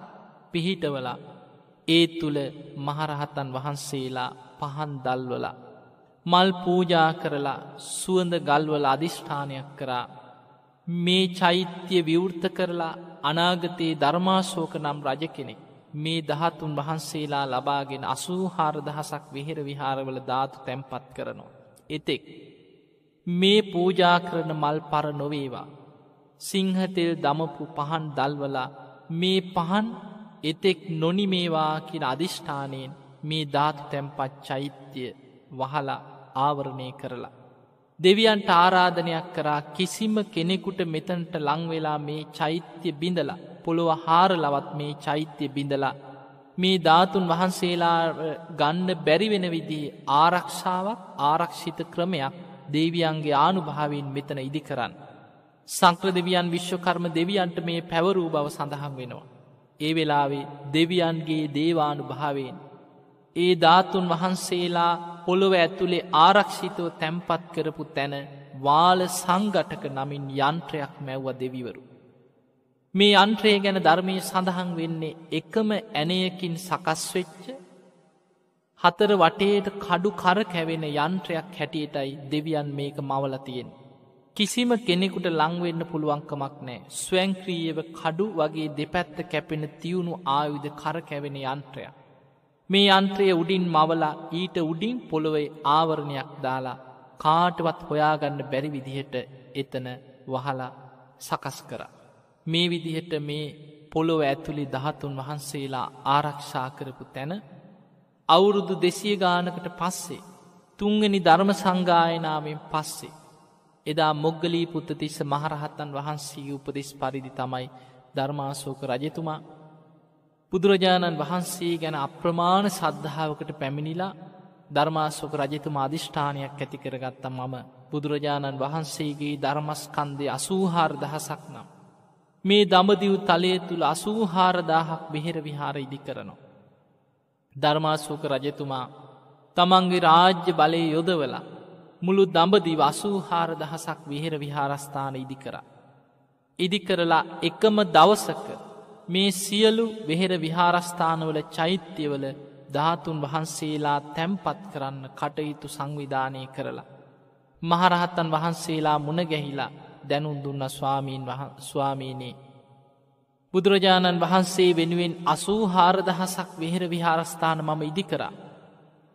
පිහිටවලා ඒ තුළ මහරහතන් වහන්සේලා පහන් දල්වල මල් පූජා කරලා සුවඳ ගල්වල අධිෂ්ඨානයක් කරා මේ චෛත්‍ය විවෘත කරලා අනාගතයේ ධර්මාශෝක නම් රජ කෙනෙක් මේ දහත්තුන් වහන්සේලා ලබාගෙන අසූ හාරදහසක් විහෙර විහාරවල ධාතු තැන්පත් කරනවා. එතෙක් මේ පූජා කරන මල් පර නොවේවා. සිංහතෙල් දමපු පහන් දල්වලා මේ පහන් එතෙක් නොනිමේවා කියන අධිෂ්ඨානයෙන් මේ ධාතු තැම්පත් චෛත්‍යය වහලා ආවරණය කරලා. දෙවියන්ට ආරාධනයක් කරා කිසිම කෙනෙකුට මෙතනට ලංවෙලා මේ චෛත්‍ය බිඳලා පොළොව හාරලවත් මේ චෛත්‍ය බිඳලා. මේ ධාතුන් වහන්සේලා ගන්න බැරිවෙන විදිී ආරක්ෂාවක් ආරක්ෂිත ක්‍රමයක් දේවියන්ගේ ආනුභාවයෙන් මෙතන ඉදි කරන්න. සංක්‍ර දෙවියන් විශ්වකර්ම දෙවියන්ට මේ පැවරූ බව සඳහන් වෙනවා. ඒ වෙලාවේ දෙවියන්ගේ දේවානු භාවයෙන්. ඒ ධාතුන් වහන්සේලා පොළොව ඇතුළේ ආරක්ෂිතව තැම්පත් කරපු තැන වාල සංගටක නමින් යන්ත්‍රයක් මැව්ව දෙවිවරු. මේ අන්ත්‍රය ගැන ධර්මය සඳහන් වෙන්නේ එකම ඇනයකින් සකස්වෙච්ච හතර වටේට කඩු කර කැවෙන යන්ත්‍රයක් හැටියටයි දෙවියන් මේක මවලතියෙන්. කිසිම කෙනෙකුට ලංවෙන්න පුළුවන්කමක් නෑ ස්වංක්‍රීයව කඩු වගේ දෙපැත්ත කැපෙන තියුණු ආයුධ කර කැවෙන යන්ත්‍රය. මේ අන්ත්‍රය උඩින් මවලා ඊට උඩින් පොළොවේ ආවරණයක් දාලා කාටවත් හොයාගන්න බැරි විදිහට එතන වහලා සකස් කරා. මේ විදිහට මේ පොළොව ඇතුළි දහතුන් වහන්සේලා ආරක්ෂා කරපු තැන අවුරුදු දෙසිය ගානකට පස්සේ තුංගනි ධර්ම සංගායනාවෙන් පස්සේ එදා මොග්ගලී පුත්තතිස්ස මහරහත්තන් වහන්සේ උපදෙස් පරිදි තමයි ධර්මාසෝක රජතුමා බුදුරජාණන් වහන්සේ ගැන අප්‍රමාණ සද්ධාවකට පැමිණිලා ධර්මාසෝක රජතුමා අධිෂ්ඨානයක් ඇති කරගත්ත මම බුදුරජාණන් වහන්සේගේ ධර්මස්කන්දය අසූහාර දහසක් නම් මේ දඹදිව් තලය තුළ අසූ හාරදාහක් බෙහෙර විහාර ඉදි කරනවා. ධර්මාශෝක රජතුමා තමන්ගේ රාජ්‍ය බලය යොදවලා මුළු දඹදිව අසූ හාර දහසක් විහෙර විහාරස්ථාන ඉදි කර. ඉදි කරලා එකම දවසක මේ සියලු වෙහෙර විහාරස්ථානවල චෛත්‍යවල ධාතුන් වහන්සේලා තැම්පත් කරන්න කටයුතු සංවිධානය කරලා. මහරහත්තන් වහන්සේලා මුණගැහිලා දැනුන් දුන්න ස්වාමීන් ස්වාමීනයේ. බුදුරජාණන් වහන්සේ වෙනුවෙන් අසූ හාරදහසක් වෙහෙර විහාරස්ථාන මම ඉදි කරා.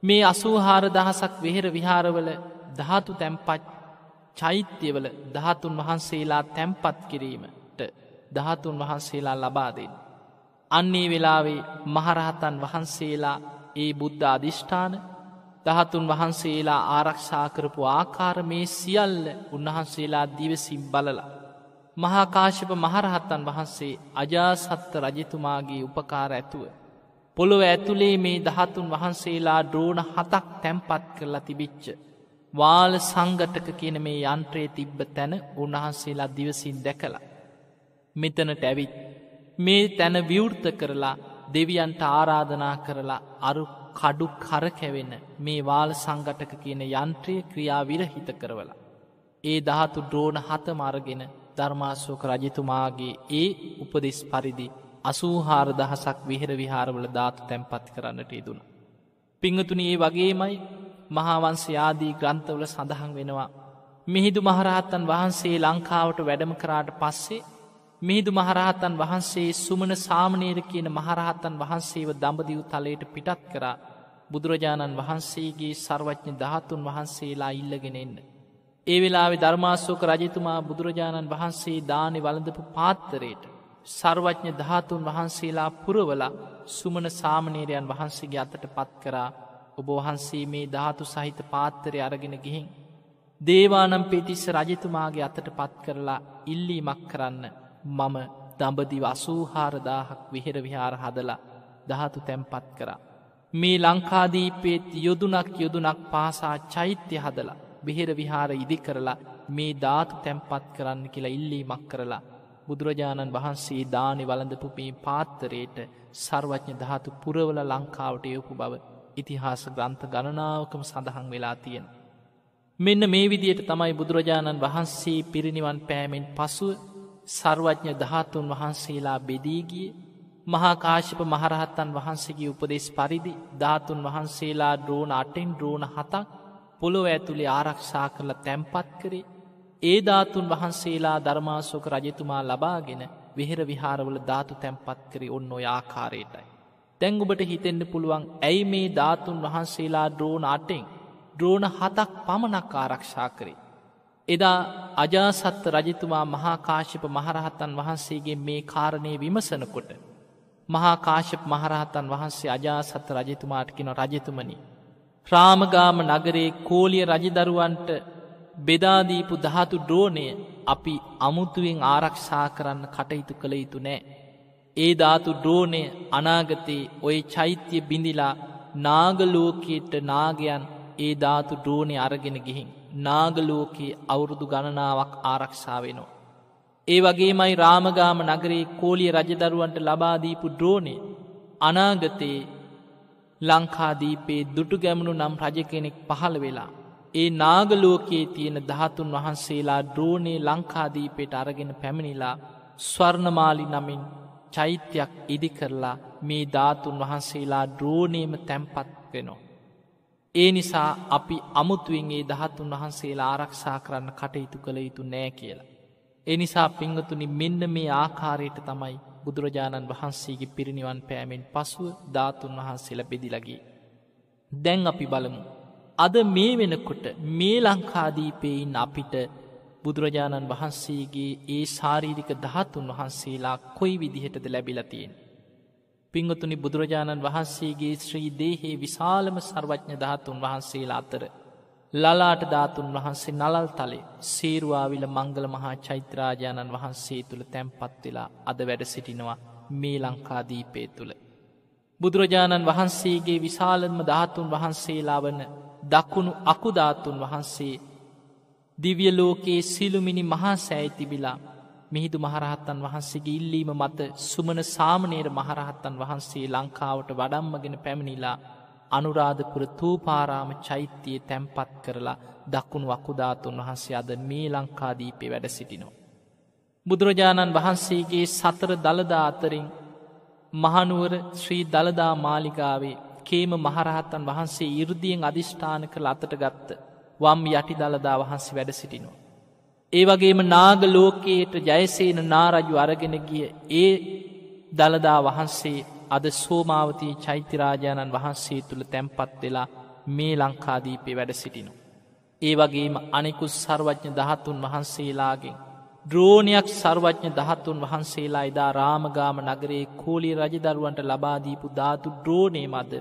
මේ අසූහාර දහසක් වෙහෙර විහාරවල ධාතු තැම්පත් චෛත්‍යවල ධාතුන් වහන්සේලා තැම්පත් කිරීමට ධාතුන් වහන්සේලා ලබාදෙන්. අන්නේ වෙලාවේ මහරහතන් වහන්සේලා ඒ බුද්ධ අධිෂ්ඨාන දහතුන් වහන්සේලා ආරක්ෂා කරපු ආකාර මේ සියල්ල උන්වහන්සේලා දිවසිම් බලලා. මහාකාශප මහරහත්තන් වහන්සේ අජාසත්ත රජතුමාගේ උපකාර ඇතුව. පොළොව ඇතුළේ මේ දහතුන් වහන්සේලා ඩ්‍රෝන හතක් තැම්පත් කරලා තිබිච්ච. වාල සංගටක කියන මේ යන්ත්‍රයේ තිබ්බ තැන උන්වහන්සේලා දිවසින් දැකලා. මෙතනට ඇවිත් මේ තැන විවෘත කරලා දෙවියන්ට ආරාධනා කරලා අරුප කඩු කරකැවෙන මේ වාල සංගටක කියන යන්ත්‍රය ක්‍රියා විරහිත කරවලා. ඒ දහතු ඩ්‍රෝණ හතමාරගෙන ධර්මාශෝක රජතුමාගේ ඒ උපදෙස් පරිදි අසූහාර දහසක් විහෙර විහාරවල ධාතු තැන්පත් කරන්නට ඉදුණ. පිංහතුන ඒ වගේමයි මහාවන්සයාදී ග්‍රන්ථවල සඳහන් වෙනවා. මිහිදු මහරහත්තන් වහන්සේ ලංකාවට වැඩම කරාට පස්සේ මිහිදු මහරහතන් වහන්සේ සුමන සාමනේර කියන මහරහතන් වහන්සේව දඹදිව් තලයට පිටත් කරා බුදුරජාණන් වහන්සේගේ සර්වච්ඥ දහත්තුන් වහන්සේලා ඉල්ලගෙන එන්න. ඒ වෙලාවෙ ධර්මාශෝක රජතුමා බුදුරජාණන් වහන්සේ දානෙ වලඳපු පාත්තරයට සර්වඥ ධාතුන් වහන්සේලා පුරවල සුමන සාමනේරයන් වහන්සේගේ අතට පත් කරා ඔබ වහන්සේ මේ ධාතු සහිත පාත්තරය අරගෙන ගිහින්. දේවානම් පෙතිස්ස රජතුමාගේ අතට පත් කරලා ඉල්ලීමක් කරන්න මම දඹදිව අසූහාරදාහක් විහෙර විහාර හදලා ධාතු තැම්පත් කරා. මේ ලංකාදීපේත් යොදුනක් යොදුනක් පාසා චෛත්‍ය හදලා බෙහෙර විහාර ඉදි කරලා මේ ධාතු තැම්පත් කරන්න කියලා ඉල්ලීමක් කරලා බුදුරජාණන් වහන්සේ දානෙ වලඳපුපේ පාත්තරයට සර්වඥ ධාතු පුරවල ලංකාවට යොකු බව ඉතිහාස ග්‍රන්ථ ගණනාවකම සඳහන් වෙලා තියෙන. මෙන්න මේ විදියට තමයි බුදුරජාණන් වහන්සේ පිරිනිවන් පෑමෙන් පසුව සර්වඥ ධාතුන් වහන්සේලා බෙදීගිය මහාකාශප මහරහත්තන් වහන්සේගේ උපදෙස් පරිදි ධාතුන් වහන්සේලා ද්‍රෝණ අටෙන් ද්‍රෝණ හතක් පොළොව ඇතුළේ ආරක්ෂා කරල තැම්පත් කරේ ඒ ධාතුන් වහන්සේලා ධර්මාසෝක රජතුමා ලබාගෙන විහෙර විහාරවල ධාතු තැම්පත් කරේ ඔන්න ඔයාආකාරයටයි. තැංගුබට හිතෙන්න්න පුළුවන් ඇයි මේ ධාතුන් වහන්සේලා ද්‍රෝණ අටෙන් ද්‍රෝණ හතක් පමණක් ආරක්ෂා කරේ. එදා අජාසත්ත රජතුමා මහාකාශිප මහරහතන් වහන්සේගේ මේ කාරණය විමසනකොට මහා කාශ්‍යප මහරහතන් වහන්සේ අජාසත්ත රජතුමාටකින රජතුමනි. ශ්‍රාමගාම නගරේ කෝලිය රජදරුවන්ට බෙදාදීපු දහතු ඩ්‍රෝනය අපි අමුතුවෙන් ආරක්ෂා කරන්න කටයුතු කළ යුතු නෑ. ඒ ධාතු ඩ්‍රෝනය අනාගතයේ ඔය චෛත්‍ය බිඳිලා නාගලෝකයට නාගයන් ඒ ධාතු ඩ්‍රෝනය අරගෙන ගිහින්. නාගලෝකයේ අවුරුදු ගණනාවක් ආරක්ෂාවෙනවා. ඒ වගේමයි රාමගාම නගරේ කෝලිය රජදරුවන්ට ලබාදීපු ද්‍රෝණය අනාගතයේ ලංකාදීපේ දුටු ගැමුණු නම් රජ කෙනෙක් පහළ වෙලා. ඒ නාගලෝකයේ තියෙන දහතුන් වහන්සේලා ද්‍රෝණය ලංකාදීපයට අරගෙන පැමිණිලා ස්වර්ණමාලි නමින් චෛත්‍යයක් ඉදි කරලා මේ ධාතුන් වහන්සේලා ද්‍රෝණයම තැම්පත් වෙනවා. ඒ නිසා අපි අමුතුවෙන්ගේ දහතුන් වහන්සේලා ආරක්ෂා කරන්න කටයුතු කළ යුතු නෑ කියලා. එනිසා පිංගතුනි මෙන්න මේ ආකාරයට තමයි බුදුරජාණන් වහන්සේගේ පිරිනිවන් පෑමෙන් පසුව ධාතුන් වහන්සේල බෙදිලගේ. දැන් අපි බලමු. අද මේ වෙනකොට මේ ලංකාදීපයෙන් අපිට බුදුරජාණන් වහන්සේගේ ඒ ශාරීරික ධාතුන් වහන්සේලා කොයි විදිහටද ලැබිලතියෙන්. පිංගතුනි බුදුරජාණන් වහන්සේගේ ශ්‍රී දේහේ විශාලම සර්වඥ ධාතුන් වහන්සේලා අතර ලලාට ධාතුන් වහන්සේ නලල් තලේ සේරුවාවිල මංගල මහා චෛත්‍රාජාණන් වහන්සේ තුළ තැන්පත් වෙලා අද වැඩ සිටිනවා මේ ලංකාදීපේ තුළ. බුදුරජාණන් වහන්සේගේ විශාලන්ම ධාතුන් වහන්සේලා වන දකුණු අකුධාතුන් වහන්සේ දිවියලෝකයේ සිලුමිනි මහා සෑයිතිබිලා මිහිදු මහරහත්තන් වහන්සේගේ ඉල්ලීම මත සුමන සාමනේර මහරහත්තන් වහන්සේ ලංකාවට වඩම්මගෙන පැමිණිලා අනුරාධපුර තූපාරාම චෛත්‍යයේ තැම්පත් කරලා දකුණු වකුධාතුන් වහන්සේ අද මේ ලංකාදීපේ වැඩ සිටිනෝ. බුදුරජාණන් වහන්සේගේ සතර දළදා අතරින් මහනුවර ශ්‍රී දළදා මාලිගාවේ කේම මහරහත්තන් වහන්සේ ඉරදියෙන් අධිෂ්ඨාන කළ අතට ගත්ත වම් යටි දළදා වහන්සේ වැඩ සිටිනවා. ඒ වගේම නාග ලෝකයට ජයසේන නාරජු අරගෙන ගිය ඒ දළදා වහන්සේ අද සෝමාවතී චෛත්‍යරාජාණන් වහන්සේ තුළ තැන්පත් වෙලා මේ ලංකාදීපේ වැඩ සිටිනු. ඒ වගේම අනෙකුස් සර්වඥ දහතුන් වහන්සේලාගෙන්. ද්‍රෝණයක් සර්වඥ දහතුන් වහන්සේලා එදා රාමගාම නගරේ කෝලි රජදරුවන්ට ලබාදීපු ධාතු ද්‍රෝණය මද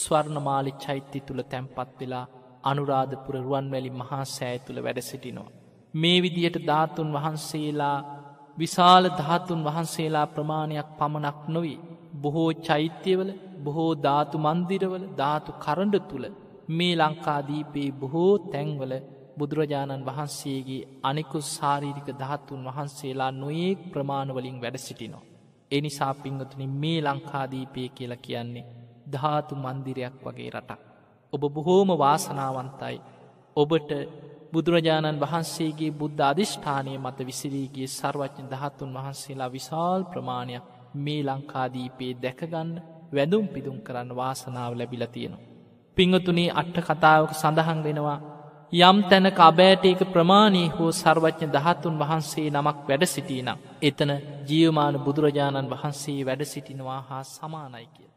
ස්වර්ණමාලි චෛත්‍ය තුළ තැන්පත් වෙලා අනුරාධපුර රුවන්වැලි මහා සෑ තුළ වැඩසිටිනවා. මේ විදියට ධාතුන් වහන්සේලා විශාල ධාතුන් වහන්සේලා ප්‍රමාණයක් පමණක් නොවී බොහෝ චෛත්‍යවල බොහෝ ධාතු මන්දිරවල ධාතු කරඩ තුළ මේ ලංකාදීපේ බොහෝ තැන්වල බුදුරජාණන් වහන්සේගේ අනෙකු සාරීරික ධාතුන් වහන්සේලා නොයෙක් ප්‍රමාණවලින් වැඩ සිටිනෝ. එනිසා පිංගතුන මේ ලංකාදීපය කියලා කියන්නේ ධාතු මන්දිරයක් වගේ රටක්. ඔබ බොහෝම වාසනාවන්තයි. ඔබට බුදුරජාණන් වහන්සේගේ බුද්ධ අධිෂ්ඨානය මත විසිරීගේ සර්වච්ඥ ධාතුන් වහන්සේලා විශාල් ප්‍රමාණයක් මේ ලංකාදීපේ දැකගන්න වැඳුම් පිදුම් කරන්න වාසනාව ලැබිල තියෙනවා. පිංහතුනේ අට්ට කතාවක සඳහන් වෙනවා යම් තැන අබෑටේක ප්‍රමාණී හෝ සර්වච්ඥ දහත්තුන් වහන්සේ නමක් වැඩ සිටිනම්. එතන ජියමාන බුදුරජාණන් වහන්සේ වැඩ සිටිනවා හා සමානයි කිය.